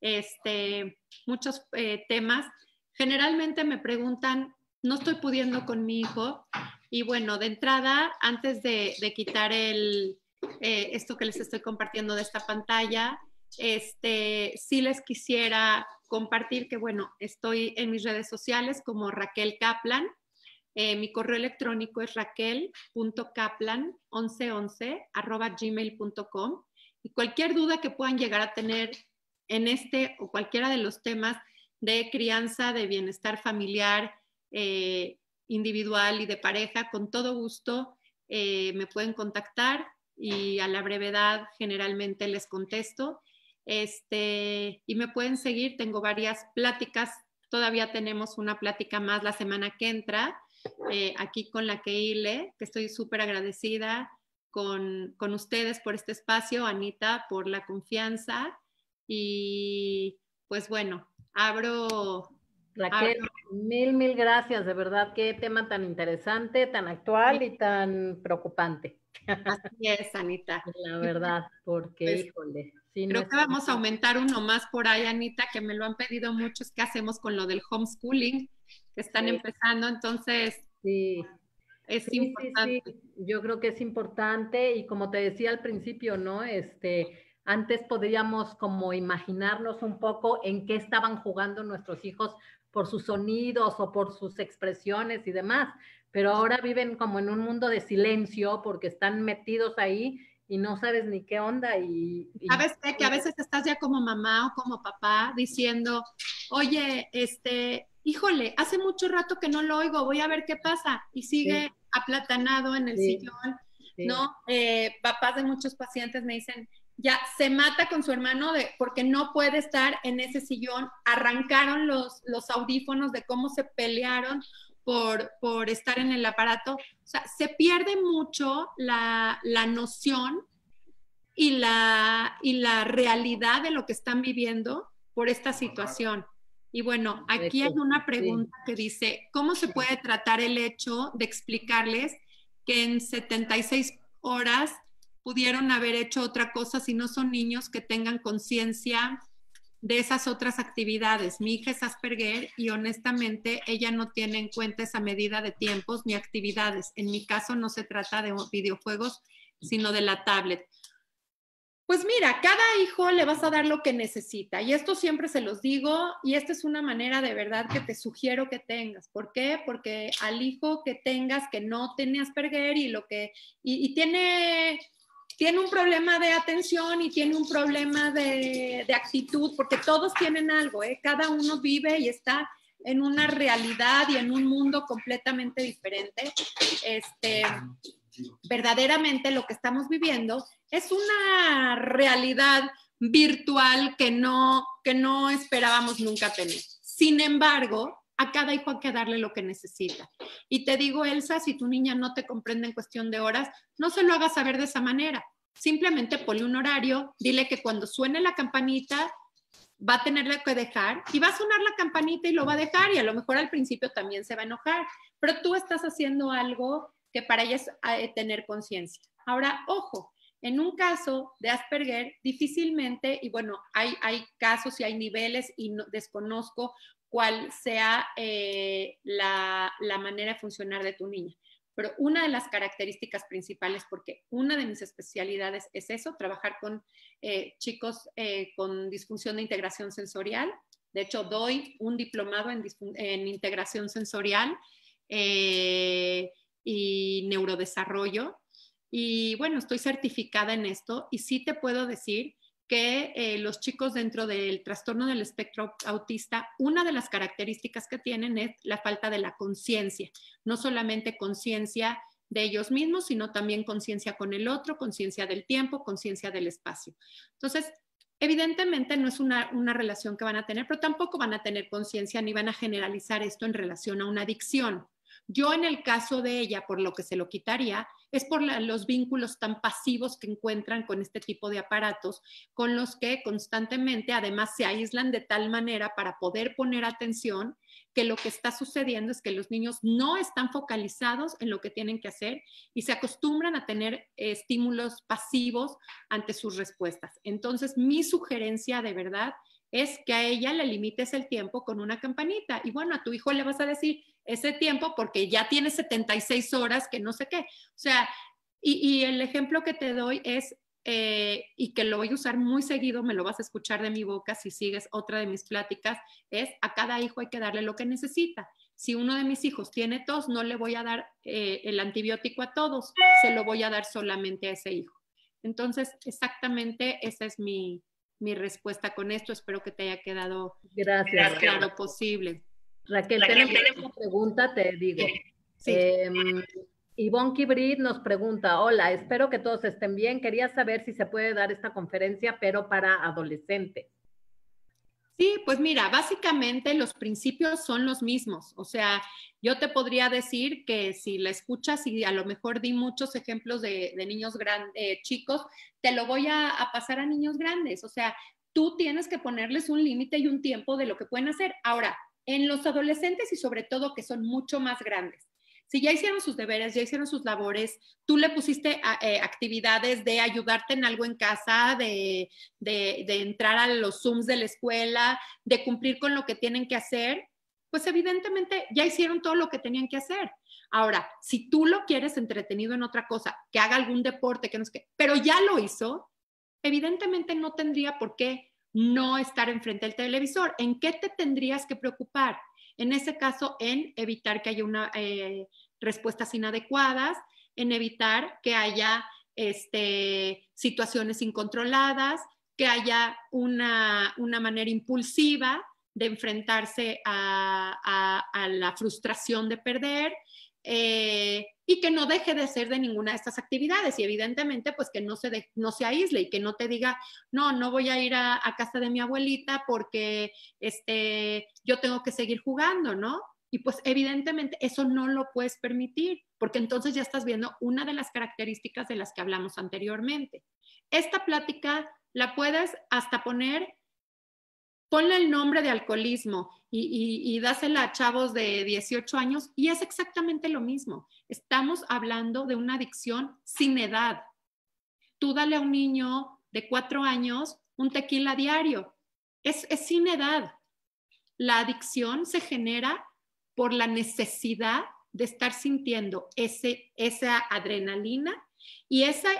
este, muchos eh, temas. Generalmente me preguntan, no estoy pudiendo con mi hijo, y bueno, de entrada, antes de, quitar el, eh, esto que les estoy compartiendo de esta pantalla, este, sí les quisiera compartir que, bueno, estoy en mis redes sociales como Raquel Kaplan. Eh, mi correo electrónico es raquel.kaplan1111 arroba gmail.com y cualquier duda que puedan llegar a tener en este o cualquiera de los temas de crianza, de bienestar familiar, eh, individual y de pareja, con todo gusto eh, me pueden contactar y a la brevedad generalmente les contesto. Este, y me pueden seguir, tengo varias pláticas, todavía tenemos una plática más la semana que entra, eh, aquí con la que que estoy súper agradecida con, con ustedes por este espacio, Anita, por la confianza y pues bueno, abro Raquel, ah, mil, mil gracias, de verdad, qué tema tan interesante, tan actual y tan preocupante. Así es, Anita. La verdad, porque, pues, híjole. creo que vamos a aumentar uno más por ahí, Anita, que me lo han pedido muchos, ¿qué hacemos con lo del homeschooling? Que están empezando, entonces... Sí. Es importante. Yo creo que es importante y como te decía al principio, ¿no? Este, antes podríamos como imaginarnos un poco en qué estaban jugando nuestros hijos por sus sonidos o por sus expresiones y demás, pero ahora viven como en un mundo de silencio porque están metidos ahí y no sabes ni qué onda y... ¿Sabes Que a veces estás ya como mamá o como papá diciendo, oye, este, híjole, hace mucho rato que no lo oigo, voy a ver qué pasa. Y sigue aplatanado en el sillón, ¿no? Eh, papás de muchos pacientes me dicen, ya se mata con su hermano de, porque no puede estar en ese sillón. Arrancaron los, los audífonos de cómo se pelearon por, por estar en el aparato. O sea, se pierde mucho la, noción y la, y la realidad de lo que están viviendo por esta situación. Y bueno, aquí hay una pregunta que dice, ¿cómo se puede tratar el hecho de explicarles que en 76 horas pudieron haber hecho otra cosa si no son niños que tengan conciencia de esas otras actividades. Mi hija es Asperger y honestamente ella no tiene en cuenta esa medida de tiempos ni actividades. En mi caso no se trata de videojuegos, sino de la tablet. Pues mira, cada hijo le vas a dar lo que necesita y esto siempre se los digo y esta es una manera de verdad que te sugiero que tengas. ¿Por qué? Porque al hijo que tengas que no tiene Asperger y lo que y, tiene tiene un problema de atención y tiene un problema de, actitud, porque todos tienen algo, ¿eh? cada uno vive y está en una realidad y en un mundo completamente diferente. Este, verdaderamente lo que estamos viviendo es una realidad virtual que no, que no esperábamos nunca tener. Sin embargo, a cada hijo hay que darle lo que necesita. Y te digo, Elsa, si tu niña no te comprende en cuestión de horas, no se lo hagas saber de esa manera. Simplemente ponle un horario, dile que cuando suene la campanita va a tener que dejar y va a sonar la campanita y lo va a dejar y a lo mejor al principio también se va a enojar, pero tú estás haciendo algo que para ella es tener conciencia. Ahora, ojo, en un caso de Asperger, difícilmente, y bueno, hay, hay casos y hay niveles y no, desconozco cuál sea eh, la, manera de funcionar de tu niña. Pero una de las características principales, porque una de mis especialidades es eso, trabajar con eh, chicos eh, con disfunción de integración sensorial. De hecho, doy un diplomado en, integración sensorial y neurodesarrollo. Y bueno, estoy certificada en esto y sí te puedo decir que eh, los chicos dentro del trastorno del espectro autista, una de las características que tienen es la falta de la conciencia, no solamente conciencia de ellos mismos, sino también conciencia con el otro, conciencia del tiempo, conciencia del espacio. Entonces, evidentemente no es una, una, relación que van a tener, pero tampoco van a tener conciencia ni van a generalizar esto en relación a una adicción. Yo en el caso de ella, por lo que se lo quitaría, es por los vínculos tan pasivos que encuentran con este tipo de aparatos, con los que constantemente además se aíslan de tal manera para poder poner atención que lo que está sucediendo es que los niños no están focalizados en lo que tienen que hacer y se acostumbran a tener eh, estímulos pasivos ante sus respuestas. Entonces, mi sugerencia de verdad es que a ella le limites el tiempo con una campanita. Y bueno, a tu hijo le vas a decir, ese tiempo porque ya tiene 76 horas que no sé qué. O sea, y, el ejemplo que te doy es, eh, y que lo voy a usar muy seguido, me lo vas a escuchar de mi boca si sigues otra de mis pláticas, es a cada hijo hay que darle lo que necesita. Si uno de mis hijos tiene tos, no le voy a dar eh, el antibiótico a todos, se lo voy a dar solamente a ese hijo. Entonces, exactamente esa es mi, respuesta con esto. Espero que te haya quedado claro posible. Raquel, tenemos una pregunta, te digo. Sí. Eh, nos pregunta, hola, espero que todos estén bien. Quería saber si se puede dar esta conferencia, pero para adolescentes. Sí, pues mira, básicamente los principios son los mismos. O sea, yo te podría decir que si la escuchas y a lo mejor di muchos ejemplos de, niños grandes, eh, chicos, te lo voy a, a pasar a niños grandes. O sea, tú tienes que ponerles un límite y un tiempo de lo que pueden hacer. Ahora, en los adolescentes y sobre todo que son mucho más grandes. Si ya hicieron sus deberes, ya hicieron sus labores, tú le pusiste eh, actividades de ayudarte en algo en casa, de, entrar a los Zooms de la escuela, de cumplir con lo que tienen que hacer, pues evidentemente ya hicieron todo lo que tenían que hacer. Ahora, si tú lo quieres entretenido en otra cosa, que haga algún deporte, que no pero ya lo hizo, evidentemente no tendría por qué no estar enfrente del televisor. ¿En qué te tendrías que preocupar? En ese caso, en evitar que haya una, eh, respuestas inadecuadas, en evitar que haya este, situaciones incontroladas, que haya una, manera impulsiva de enfrentarse a la frustración de perder, eh, y que no deje de ser de ninguna de estas actividades y evidentemente pues que no se, no se aísle y que no te diga, no, no voy a ir a, a, casa de mi abuelita porque este, yo tengo que seguir jugando, ¿no? Y pues evidentemente eso no lo puedes permitir porque entonces ya estás viendo una de las características de las que hablamos anteriormente. Esta plática la puedes hasta poner ponle el nombre de alcoholismo y, dásela a chavos de 18 años y es exactamente lo mismo. Estamos hablando de una adicción sin edad. Tú dale a un niño de 4 años un tequila diario. Es, sin edad. La adicción se genera por la necesidad de estar sintiendo esa adrenalina y esa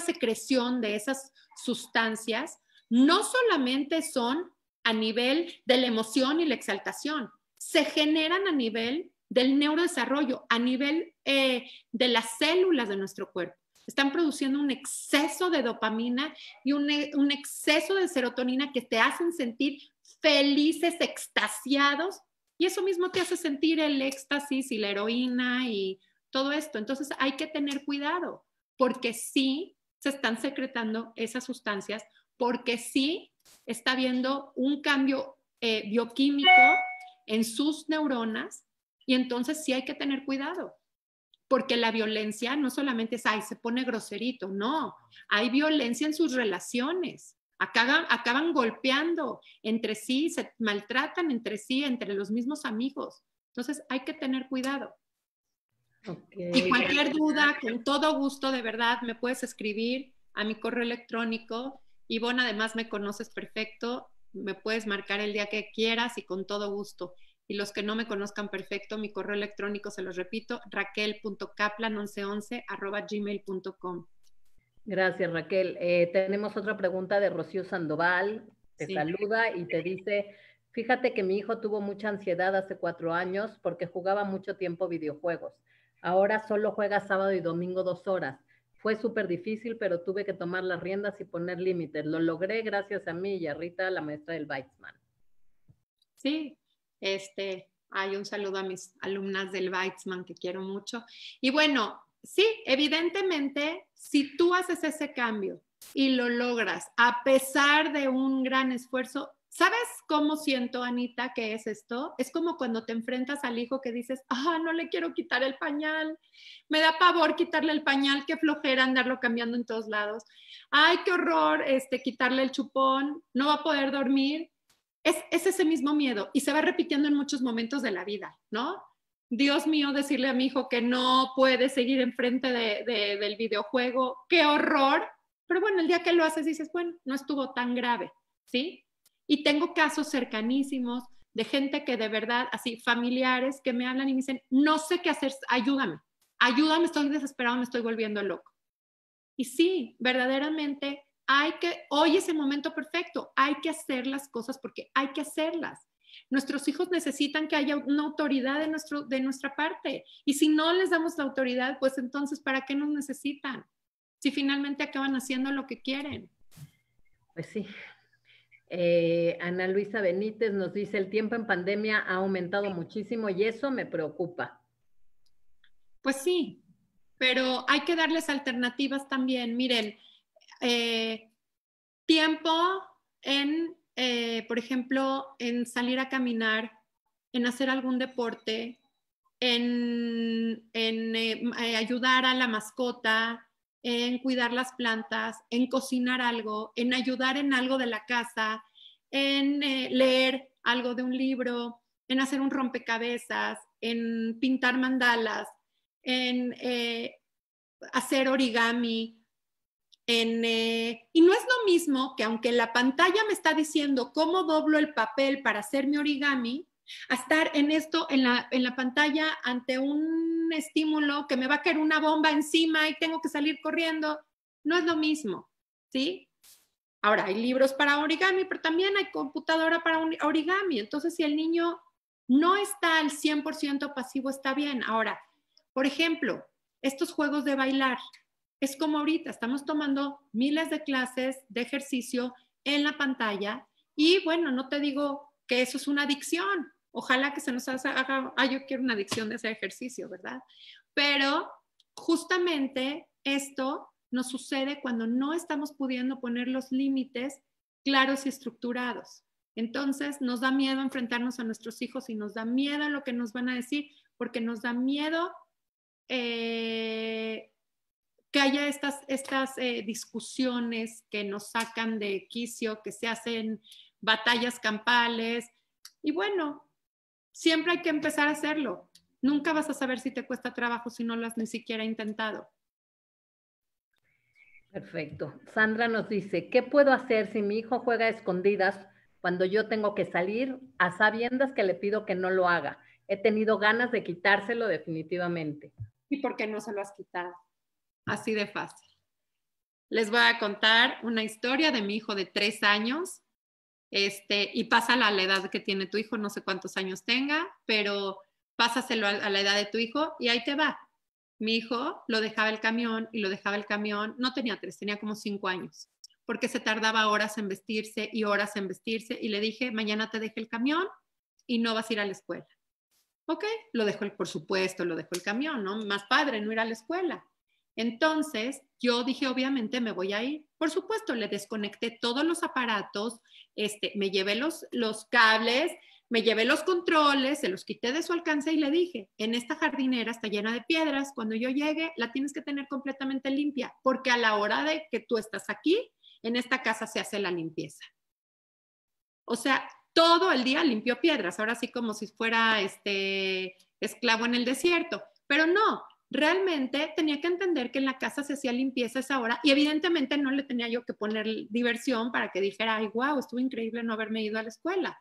secreción de esas sustancias no solamente son a nivel de la emoción y la exaltación, se generan a nivel del neurodesarrollo, a nivel eh, de las células de nuestro cuerpo. Están produciendo un exceso de dopamina y un, eh, un exceso de serotonina que te hacen sentir felices, extasiados, y eso mismo te hace sentir el éxtasis y la heroína y todo esto. Entonces hay que tener cuidado, porque sí se están secretando esas sustancias porque sí está viendo un cambio eh, bioquímico en sus neuronas y entonces sí hay que tener cuidado, porque la violencia no solamente es, ay, se pone groserito, no, hay violencia en sus relaciones. Acaban, golpeando entre sí, se maltratan entre sí, entre los mismos amigos. Entonces hay que tener cuidado. Y cualquier duda, con todo gusto, de verdad, me puedes escribir a mi correo electrónico Ivonne, además me conoces perfecto, me puedes marcar el día que quieras y con todo gusto. Y los que no me conozcan perfecto, mi correo electrónico, se los repito, raquel.caplan1111 arroba Gracias, Raquel. Eh, tenemos otra pregunta de Rocío Sandoval. Te saluda y te dice, fíjate que mi hijo tuvo mucha ansiedad hace cuatro años porque jugaba mucho tiempo videojuegos. Ahora solo juega sábado y domingo dos horas. Fue súper difícil, pero tuve que tomar las riendas y poner límites. Lo logré gracias a mí y a Rita, la maestra del Weizmann. Sí, este, hay un saludo a mis alumnas del Weizmann que quiero mucho. Y bueno, sí, evidentemente, si tú haces ese cambio y lo logras a pesar de un gran esfuerzo, ¿Sabes cómo siento, Anita, que es esto? Es como cuando te enfrentas al hijo que dices, ah, no le quiero quitar el pañal, me da pavor quitarle el pañal, qué flojera andarlo cambiando en todos lados, ay, qué horror este, quitarle el chupón, no va a poder dormir. Es, ese mismo miedo y se va repitiendo en muchos momentos de la vida, ¿no? Dios mío, decirle a mi hijo que no puede seguir enfrente del videojuego, qué horror. Pero bueno, el día que lo haces dices, bueno, no estuvo tan grave, ¿sí? Y tengo casos cercanísimos de gente que de verdad, así, familiares que me hablan y me dicen, no sé qué hacer, ayúdame, ayúdame, estoy desesperado, me estoy volviendo loco. Y sí, verdaderamente hay que, hoy es el momento perfecto, hay que hacer las cosas porque hay que hacerlas. Nuestros hijos necesitan que haya una autoridad de, nuestro, de nuestra parte. Y si no les damos la autoridad, pues entonces, ¿para qué nos necesitan? Si finalmente acaban haciendo lo que quieren. Pues sí, eh, Ana Luisa Benítez nos dice, el tiempo en pandemia ha aumentado muchísimo y eso me preocupa. Pues sí, pero hay que darles alternativas también. Miren, eh, tiempo en, eh, por ejemplo, en salir a caminar, en hacer algún deporte, en, en ayudar a la mascota, en cuidar las plantas, en cocinar algo, en ayudar en algo de la casa, en eh, leer algo de un libro, en hacer un rompecabezas, en pintar mandalas, en eh, hacer origami. En, eh, y no es lo mismo que aunque la pantalla me está diciendo cómo doblo el papel para hacer mi origami, a estar en esto, en la, en la pantalla, ante un estímulo que me va a caer una bomba encima y tengo que salir corriendo. No es lo mismo, ¿sí? Ahora, hay libros para origami, pero también hay computadora para origami. Entonces, si el niño no está al 100% pasivo, está bien. Ahora, por ejemplo, estos juegos de bailar, es como ahorita, estamos tomando miles de clases de ejercicio en la pantalla y bueno, no te digo que eso es una adicción, Ojalá que se nos haga, ah, yo quiero una adicción de ese ejercicio, ¿verdad? Pero justamente esto nos sucede cuando no estamos pudiendo poner los límites claros y estructurados. Entonces nos da miedo enfrentarnos a nuestros hijos y nos da miedo a lo que nos van a decir porque nos da miedo eh, que haya estas, estas eh, discusiones que nos sacan de quicio, que se hacen batallas campales. Y bueno, Siempre hay que empezar a hacerlo. Nunca vas a saber si te cuesta trabajo si no lo has ni siquiera intentado. Perfecto. Sandra nos dice, ¿qué puedo hacer si mi hijo juega a escondidas cuando yo tengo que salir a sabiendas que le pido que no lo haga? He tenido ganas de quitárselo definitivamente. ¿Y por qué no se lo has quitado? Así de fácil. Les voy a contar una historia de mi hijo de tres años este, y pásala a la edad que tiene tu hijo, no sé cuántos años tenga, pero pásaselo a, la edad de tu hijo y ahí te va. Mi hijo lo dejaba el camión y lo dejaba el camión, no tenía tres, tenía como cinco años, porque se tardaba horas en vestirse y horas en vestirse y le dije, mañana te deje el camión y no vas a ir a la escuela. Ok, lo dejó, por supuesto, lo dejó el camión, ¿no? Más padre, no ir a la escuela. Entonces, yo dije, obviamente me voy a ir. Por supuesto, le desconecté todos los aparatos, este, me llevé los, cables, me llevé los controles, se los quité de su alcance y le dije, en esta jardinera está llena de piedras, cuando yo llegue la tienes que tener completamente limpia, porque a la hora de que tú estás aquí, en esta casa se hace la limpieza. O sea, todo el día limpió piedras, ahora sí como si fuera este esclavo en el desierto, pero no, realmente tenía que entender que en la casa se hacía limpieza esa hora y evidentemente no le tenía yo que poner diversión para que dijera, ay, wow, estuvo increíble no haberme ido a la escuela.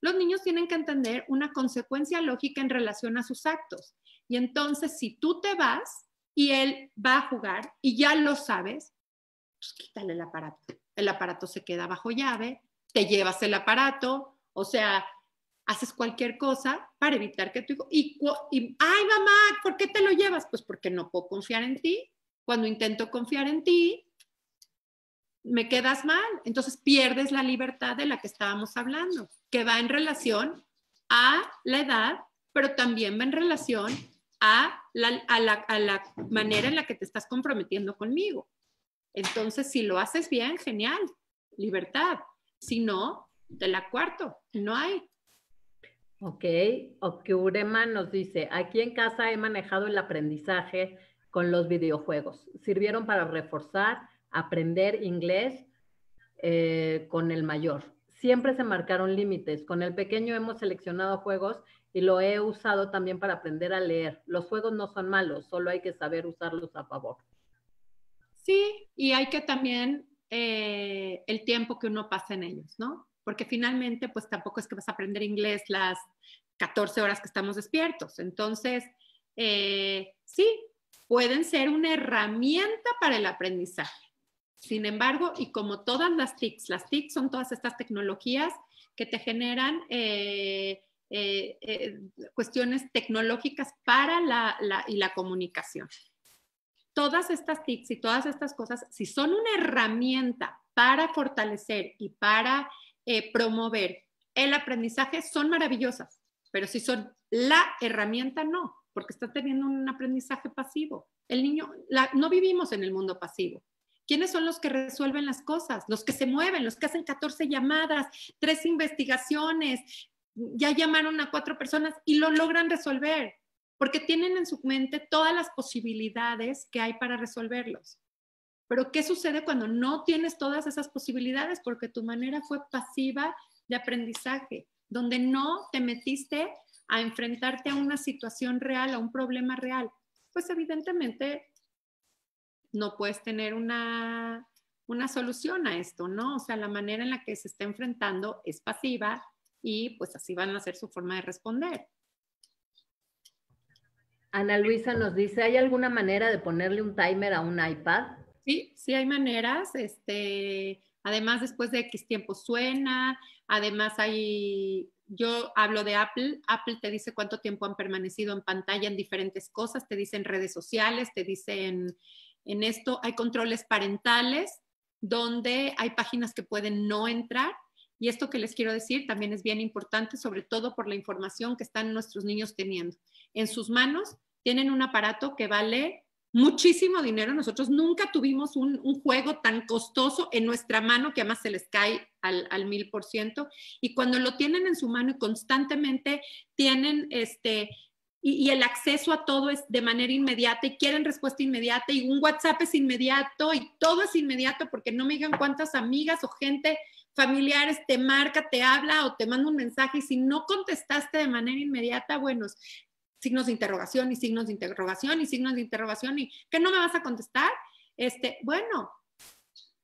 Los niños tienen que entender una consecuencia lógica en relación a sus actos. Y entonces, si tú te vas y él va a jugar y ya lo sabes, pues quítale el aparato. El aparato se queda bajo llave, te llevas el aparato, o sea, haces cualquier cosa para evitar que tu hijo... Y, ay mamá, ¿por qué te lo llevas? Pues porque no puedo confiar en ti. Cuando intento confiar en ti, me quedas mal. Entonces pierdes la libertad de la que estábamos hablando, que va en relación a la edad, pero también va en relación a la, a la manera en la que te estás comprometiendo conmigo. Entonces, si lo haces bien, genial, libertad. Si no, te la cuarto, no hay. Ok, Okurema nos dice, aquí en casa he manejado el aprendizaje con los videojuegos. Sirvieron para reforzar, aprender inglés eh, con el mayor. Siempre se marcaron límites. Con el pequeño hemos seleccionado juegos y lo he usado también para aprender a leer. Los juegos no son malos, solo hay que saber usarlos a favor. Sí, y hay que también eh, el tiempo que uno pasa en ellos, ¿no? porque finalmente pues tampoco es que vas a aprender inglés las 14 horas que estamos despiertos. Entonces, eh, sí, pueden ser una herramienta para el aprendizaje. Sin embargo, y como todas las TICs, las TICs son todas estas tecnologías que te generan eh, eh, cuestiones tecnológicas para la, y la comunicación. Todas estas TICs y todas estas cosas, si son una herramienta para fortalecer y para eh, promover el aprendizaje son maravillosas, pero si son la herramienta, no, porque está teniendo un aprendizaje pasivo. El niño, no vivimos en el mundo pasivo. ¿Quiénes son los que resuelven las cosas? Los que se mueven, los que hacen 14 llamadas, tres investigaciones, ya llamaron a cuatro personas y lo logran resolver, porque tienen en su mente todas las posibilidades que hay para resolverlos. Pero ¿qué sucede cuando no tienes todas esas posibilidades? Porque tu manera fue pasiva de aprendizaje, donde no te metiste a enfrentarte a una situación real, a un problema real. Pues evidentemente no puedes tener una, solución a esto, ¿no? O sea, la manera en la que se está enfrentando es pasiva y pues así van a ser su forma de responder. Ana Luisa nos dice, ¿hay alguna manera de ponerle un timer a un iPad? Sí, sí hay maneras. Este, además, después de X tiempo suena, además hay, yo hablo de Apple, Apple te dice cuánto tiempo han permanecido en pantalla en diferentes cosas, te dicen redes sociales, te dicen en esto, hay controles parentales donde hay páginas que pueden no entrar. Y esto que les quiero decir también es bien importante, sobre todo por la información que están nuestros niños teniendo. En sus manos tienen un aparato que vale muchísimo dinero. Nosotros nunca tuvimos un, juego tan costoso en nuestra mano que además se les cae al mil por ciento. Y cuando lo tienen en su mano y constantemente tienen este... Y, y, el acceso a todo es de manera inmediata y quieren respuesta inmediata y un WhatsApp es inmediato y todo es inmediato porque no me digan cuántas amigas o gente familiares te marca, te habla o te manda un mensaje y si no contestaste de manera inmediata, bueno, signos de interrogación y signos de interrogación y signos de interrogación y que no me vas a contestar. Este, bueno,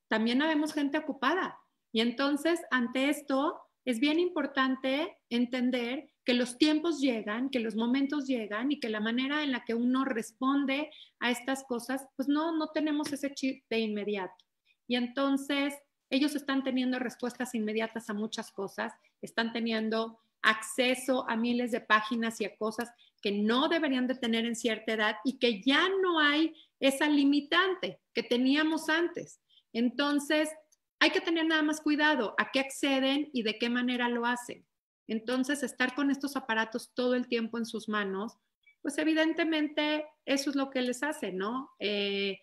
también habemos gente ocupada. Y entonces, ante esto, es bien importante entender que los tiempos llegan, que los momentos llegan y que la manera en la que uno responde a estas cosas, pues no, no tenemos ese chip de inmediato. Y entonces ellos están teniendo respuestas inmediatas a muchas cosas, están teniendo acceso a miles de páginas y a cosas no deberían de tener en cierta edad y que ya no hay esa limitante que teníamos antes. Entonces, hay que tener nada más cuidado a qué acceden y de qué manera lo hacen. Entonces, estar con estos aparatos todo el tiempo en sus manos, pues evidentemente eso es lo que les hace, ¿no? Eh,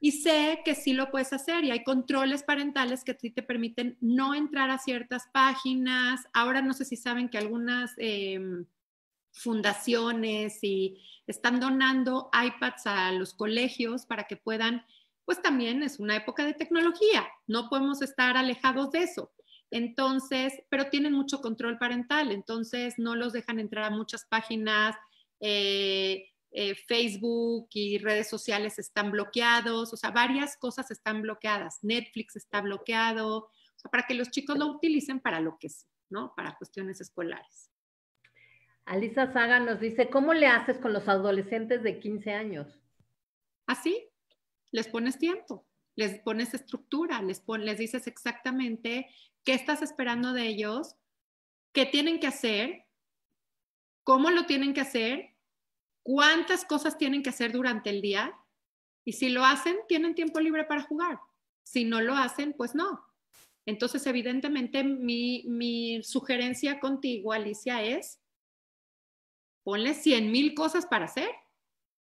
y sé que sí lo puedes hacer y hay controles parentales que te permiten no entrar a ciertas páginas. Ahora no sé si saben que algunas... Eh, fundaciones y están donando iPads a los colegios para que puedan, pues también es una época de tecnología, no podemos estar alejados de eso. Entonces, pero tienen mucho control parental, entonces no los dejan entrar a muchas páginas, eh, eh, Facebook y redes sociales están bloqueados, o sea, varias cosas están bloqueadas, Netflix está bloqueado, para que los chicos lo utilicen para lo que es, ¿no? Para cuestiones escolares. Alisa Saga nos dice, ¿cómo le haces con los adolescentes de 15 años? Así, les pones tiempo, les pones estructura, les, les dices exactamente qué estás esperando de ellos, qué tienen que hacer, cómo lo tienen que hacer, cuántas cosas tienen que hacer durante el día y si lo hacen, tienen tiempo libre para jugar. Si no lo hacen, pues no. Entonces, evidentemente, mi sugerencia contigo, Alicia, es ponle 100 mil cosas para hacer.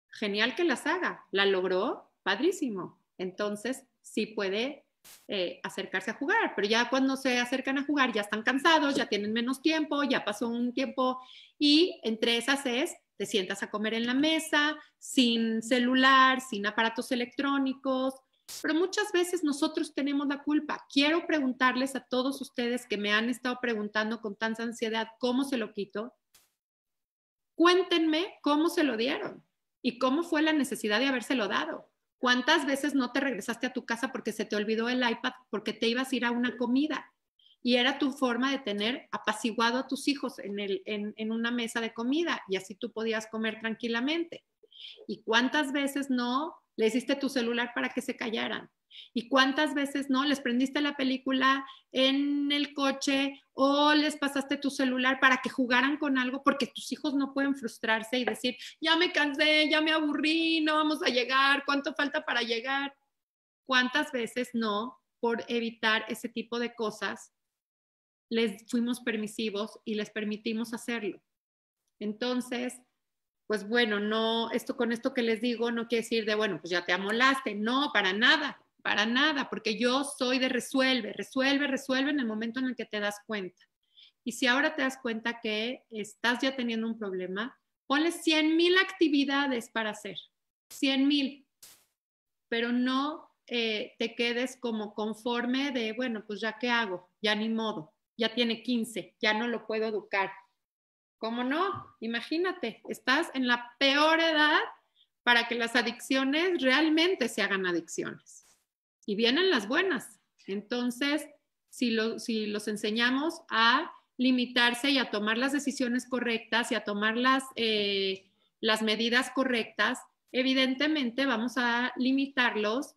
Genial que las haga. La logró, padrísimo. Entonces, sí puede eh, acercarse a jugar, pero ya cuando se acercan a jugar, ya están cansados, ya tienen menos tiempo, ya pasó un tiempo y entre esas es, te sientas a comer en la mesa, sin celular, sin aparatos electrónicos, pero muchas veces nosotros tenemos la culpa. Quiero preguntarles a todos ustedes que me han estado preguntando con tanta ansiedad cómo se lo quito cuéntenme cómo se lo dieron y cómo fue la necesidad de habérselo dado. ¿Cuántas veces no te regresaste a tu casa porque se te olvidó el iPad porque te ibas a ir a una comida? Y era tu forma de tener apaciguado a tus hijos en, en una mesa de comida y así tú podías comer tranquilamente. ¿Y cuántas veces no le hiciste tu celular para que se callaran? ¿Y cuántas veces no? Les prendiste la película en el coche o les pasaste tu celular para que jugaran con algo porque tus hijos no pueden frustrarse y decir, ya me cansé, ya me aburrí, no vamos a llegar, ¿cuánto falta para llegar? ¿Cuántas veces no? Por evitar ese tipo de cosas, les fuimos permisivos y les permitimos hacerlo. Entonces, pues bueno, no, esto con esto que les digo no quiere decir de, bueno, pues ya te amolaste, no, para nada para nada, porque yo soy de resuelve, resuelve, resuelve en el momento en el que te das cuenta. Y si ahora te das cuenta que estás ya teniendo un problema, ponle 100 mil actividades para hacer, 100 mil, pero no eh, te quedes como conforme de, bueno, pues ya qué hago, ya ni modo, ya tiene 15, ya no lo puedo educar. ¿Cómo no? Imagínate, estás en la peor edad para que las adicciones realmente se hagan adicciones y vienen las buenas. Entonces, si, si los enseñamos a limitarse y a tomar las decisiones correctas y a tomar eh, las, medidas correctas, evidentemente vamos a limitarlos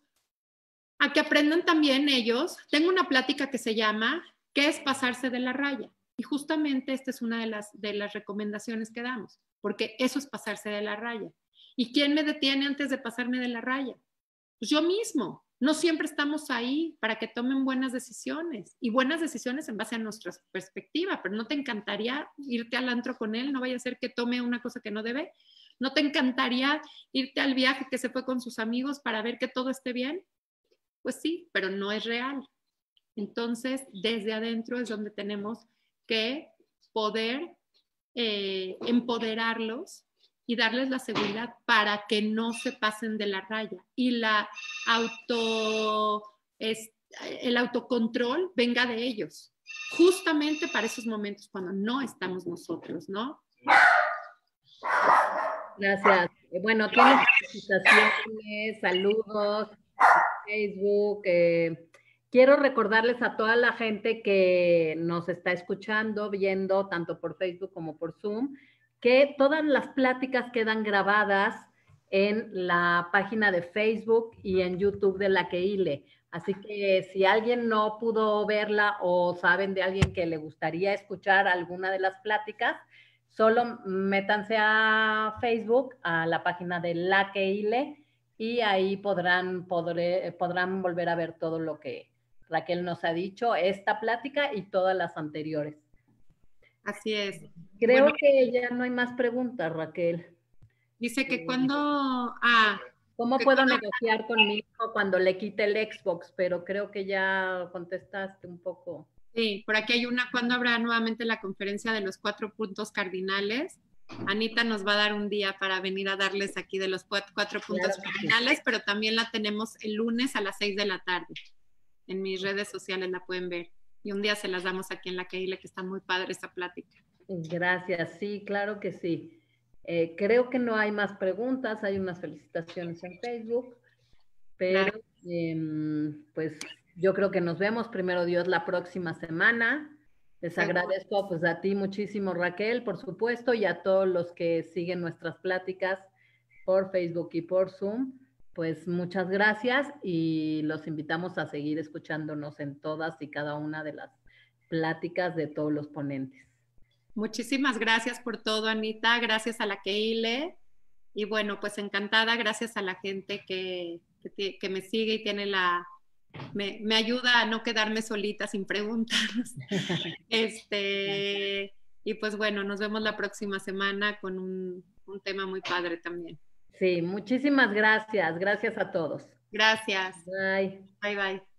a que aprendan también ellos. Tengo una plática que se llama ¿Qué es pasarse de la raya? Y justamente esta es una de las, de las recomendaciones que damos, porque eso es pasarse de la raya. ¿Y quién me detiene antes de pasarme de la raya? Pues yo mismo no siempre estamos ahí para que tomen buenas decisiones y buenas decisiones en base a nuestra perspectiva, pero no te encantaría irte al antro con él, no vaya a ser que tome una cosa que no debe, no te encantaría irte al viaje que se fue con sus amigos para ver que todo esté bien, pues sí, pero no es real. Entonces, desde adentro es donde tenemos que poder eh, empoderarlos y darles la seguridad para que no se pasen de la raya y la auto, es, el autocontrol venga de ellos, justamente para esos momentos cuando no estamos nosotros, ¿no? Gracias. Bueno, saludos, Facebook. Eh, quiero recordarles a toda la gente que nos está escuchando, viendo tanto por Facebook como por Zoom, que todas las pláticas quedan grabadas en la página de Facebook y en YouTube de la que ILE. Así que si alguien no pudo verla o saben de alguien que le gustaría escuchar alguna de las pláticas, solo métanse a Facebook, a la página de la que ILE, y ahí podrán, eh, podrán volver a ver todo lo que Raquel nos ha dicho, esta plática y todas las anteriores. Así es. Creo que ya no hay más preguntas, Raquel. Dice que eh, cuando... Ah, ¿Cómo puedo negociar con mi hijo cuando le quite el Xbox? Pero creo que ya contestaste un poco. Sí, por aquí hay una, ¿cuándo habrá nuevamente la conferencia de los cuatro puntos cardinales? Anita nos va a dar un día para venir a darles aquí de los cuatro, puntos cardinales, pero también la tenemos el lunes a las seis de la tarde. En mis redes sociales la pueden ver y un día se las damos aquí en la Keila, que está muy padre esta plática. Gracias, sí, claro que sí. Eh, creo que no hay más preguntas, hay unas felicitaciones en Facebook, pero em, pues yo creo que nos vemos primero Dios la próxima semana. Les agradezco pues a ti muchísimo Raquel, por supuesto, y a todos los que siguen nuestras pláticas por Facebook y por Zoom. Pues muchas gracias y los invitamos a seguir escuchándonos en todas y cada una de las pláticas de todos los ponentes. Muchísimas gracias por todo, Anita. Gracias a la Keile. Y bueno, pues encantada. Gracias a la gente que, me sigue y tiene la... Me, ayuda a no quedarme solita sin preguntar. este, y pues bueno, nos vemos la próxima semana con un tema muy padre también. Sí, muchísimas gracias. Gracias a todos. Gracias. Bye. Bye, bye.